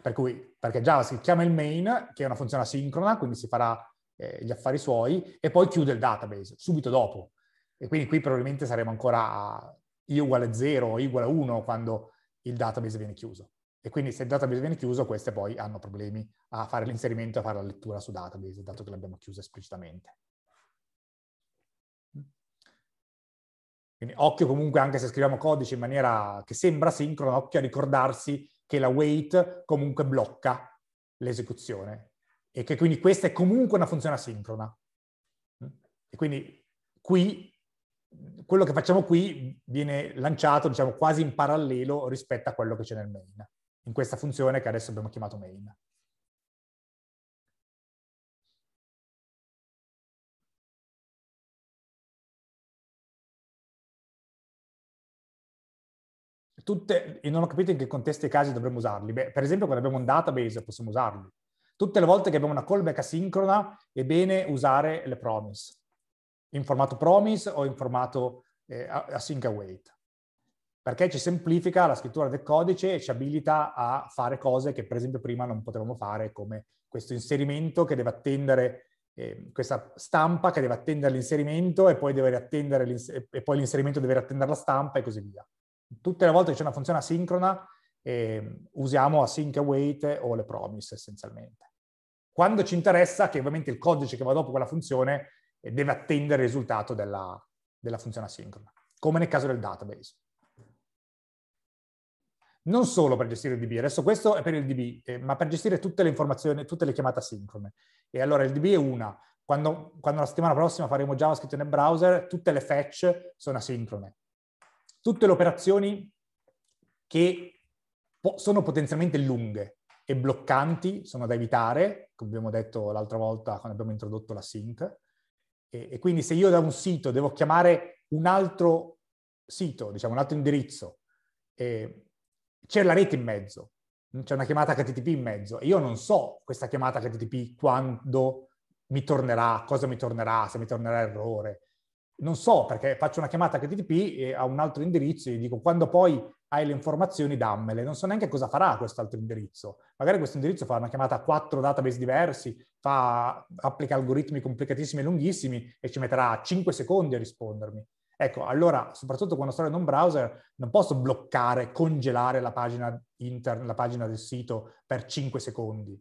Per cui, perché JavaScript chiama il main, che è una funzione asincrona, quindi si farà eh, gli affari suoi e poi chiude il database subito dopo. E quindi qui probabilmente saremo ancora a i uguale 0 o i uguale 1 quando il database viene chiuso. E quindi se il database viene chiuso, queste poi hanno problemi a fare l'inserimento e a fare la lettura su database, dato che l'abbiamo chiusa esplicitamente. Quindi occhio comunque anche se scriviamo codice in maniera che sembra sincrona, occhio a ricordarsi che la wait comunque blocca l'esecuzione e che quindi questa è comunque una funzione asincrona. E quindi qui, quello che facciamo qui viene lanciato, diciamo, quasi in parallelo rispetto a quello che c'è nel main, in questa funzione che adesso abbiamo chiamato main. Tutte, e non ho capito in che contesto e casi dovremmo usarli. Beh, per esempio, quando abbiamo un database possiamo usarli Tutte le volte che abbiamo una callback asincrona è bene usare le promise, in formato promise o in formato eh, async await, perché ci semplifica la scrittura del codice e ci abilita a fare cose che per esempio prima non potevamo fare, come questo inserimento che deve attendere eh, questa stampa che deve attendere l'inserimento e poi, e poi l'inserimento deve attendere la stampa e così via. Tutte le volte che c'è una funzione asincrona eh, usiamo async await o le promise essenzialmente quando ci interessa che ovviamente il codice che va dopo quella funzione eh, deve attendere il risultato della, della funzione asincrona, come nel caso del database. Non solo per gestire il DB, adesso questo è per il DB, eh, ma per gestire tutte le informazioni, tutte le chiamate asincrone. E allora il DB è una, quando, quando la settimana prossima faremo JavaScript nel browser, tutte le fetch sono asincrone. Tutte le operazioni che po sono potenzialmente lunghe, e bloccanti sono da evitare, come abbiamo detto l'altra volta quando abbiamo introdotto la sync. E, e quindi se io da un sito devo chiamare un altro sito, diciamo un altro indirizzo, eh, c'è la rete in mezzo, c'è una chiamata HTTP in mezzo e io non so questa chiamata HTTP quando mi tornerà, cosa mi tornerà, se mi tornerà errore. Non so perché faccio una chiamata HTTP a un altro indirizzo e gli dico quando poi hai le informazioni, dammele. Non so neanche cosa farà quest'altro indirizzo. Magari questo indirizzo fa una chiamata a quattro database diversi, fa, applica algoritmi complicatissimi e lunghissimi e ci metterà 5 secondi a rispondermi. Ecco, allora, soprattutto quando sto in un browser, non posso bloccare, congelare la pagina, intern, la pagina del sito per 5 secondi,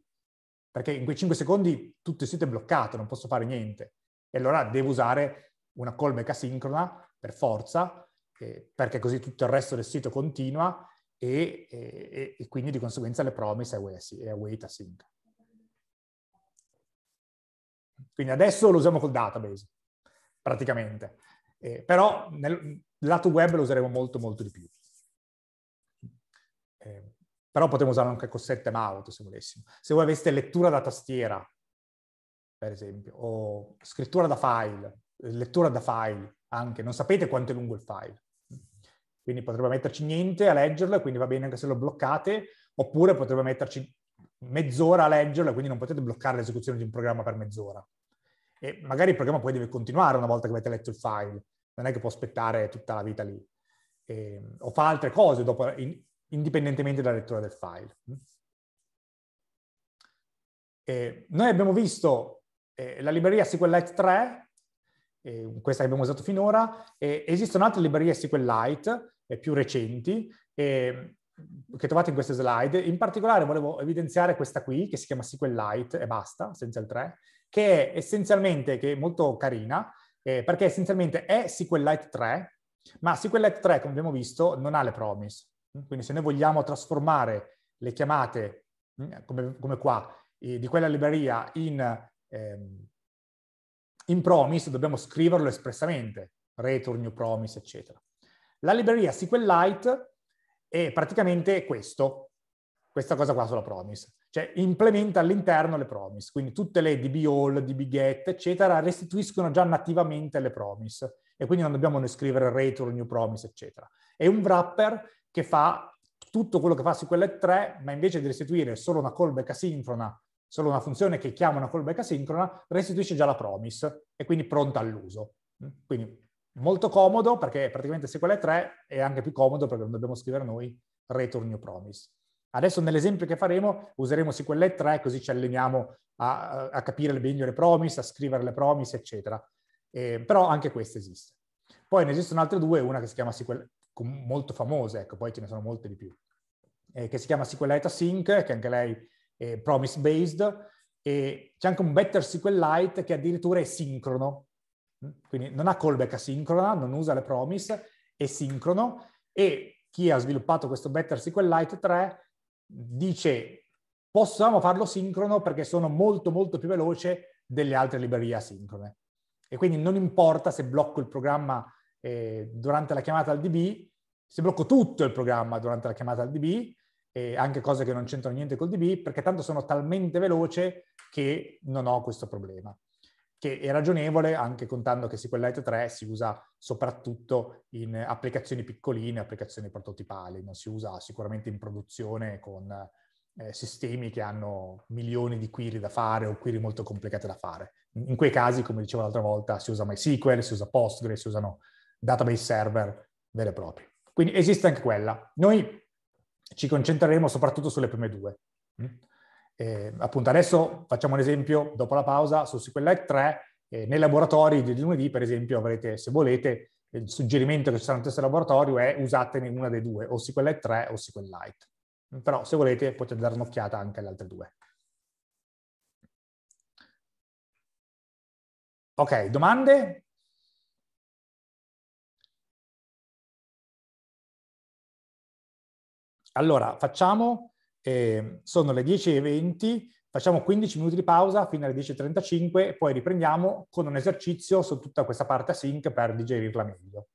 perché in quei 5 secondi tutto il sito è bloccato, non posso fare niente. E allora devo usare una callback asincrona, per forza, eh, perché così tutto il resto del sito continua e, e, e quindi di conseguenza le promise e await async. Quindi adesso lo usiamo col database, praticamente. Eh, però nel lato web lo useremo molto molto di più. Eh, però potremmo usarlo anche con setMount se volessimo. Se voi aveste lettura da tastiera, per esempio, o scrittura da file, lettura da file anche, non sapete quanto è lungo il file quindi potrebbe metterci niente a leggerlo e quindi va bene anche se lo bloccate, oppure potrebbe metterci mezz'ora a leggerlo e quindi non potete bloccare l'esecuzione di un programma per mezz'ora. E magari il programma poi deve continuare una volta che avete letto il file, non è che può aspettare tutta la vita lì. E, ehm, o fa altre cose dopo, in, indipendentemente dalla lettura del file. E noi abbiamo visto eh, la libreria SQLite 3, eh, questa che abbiamo usato finora, e esistono altre librerie SQLite più recenti eh, che trovate in queste slide. In particolare volevo evidenziare questa qui, che si chiama SQLite e basta, senza il 3, che è essenzialmente, che è molto carina, eh, perché essenzialmente è SQLite 3, ma SQLite 3, come abbiamo visto, non ha le promise. Mm, quindi se noi vogliamo trasformare le chiamate, mm, come, come qua, di quella libreria in, ehm, in promise, dobbiamo scriverlo espressamente, return, new promise, eccetera. La libreria SQLite è praticamente questo, questa cosa qua sulla promise. Cioè implementa all'interno le promise, quindi tutte le dbAll, dbGet, eccetera, restituiscono già nativamente le promise e quindi non dobbiamo noi scrivere return, new promise, eccetera. È un wrapper che fa tutto quello che fa SQLite 3, ma invece di restituire solo una callback asincrona solo una funzione che chiama una callback asincrona, restituisce già la promise e quindi pronta all'uso. Mm? Quindi Molto comodo perché praticamente SQL 3 è anche più comodo perché non dobbiamo scrivere noi return new promise. Adesso nell'esempio che faremo useremo SQL 3 così ci alleniamo a, a capire meglio le promise, a scrivere le promise, eccetera. Eh, però anche questa esiste. Poi ne esistono altre due, una che si chiama SQL, molto famosa, ecco, poi ce ne sono molte di più, eh, che si chiama SQLite Async, che anche lei è promise based, e c'è anche un Better SQLite che addirittura è sincrono, quindi non ha callback asincrona, non usa le promise, è sincrono e chi ha sviluppato questo Better SQLite 3 dice possiamo farlo sincrono perché sono molto molto più veloce delle altre librerie asincrone. E quindi non importa se blocco il programma eh, durante la chiamata al DB, se blocco tutto il programma durante la chiamata al DB, eh, anche cose che non c'entrano niente col DB, perché tanto sono talmente veloce che non ho questo problema che è ragionevole anche contando che SQLite 3 si usa soprattutto in applicazioni piccoline, applicazioni prototipali, non si usa sicuramente in produzione con eh, sistemi che hanno milioni di query da fare o query molto complicate da fare. In quei casi, come dicevo l'altra volta, si usa MySQL, si usa Postgres, si usano database server veri e propri. Quindi esiste anche quella. Noi ci concentreremo soprattutto sulle prime due. Mm? Eh, appunto adesso facciamo un esempio, dopo la pausa, su SQLite 3, eh, nei laboratori di lunedì per esempio avrete, se volete, il suggerimento che ci sarà un test laboratorio è usatene una dei due, o SQLite 3 o SQLite. Però se volete potete dare un'occhiata anche alle altre due. Ok, domande? Allora, facciamo eh, sono le 10.20, facciamo 15 minuti di pausa fino alle 10.35 e poi riprendiamo con un esercizio su tutta questa parte async per digerirla meglio.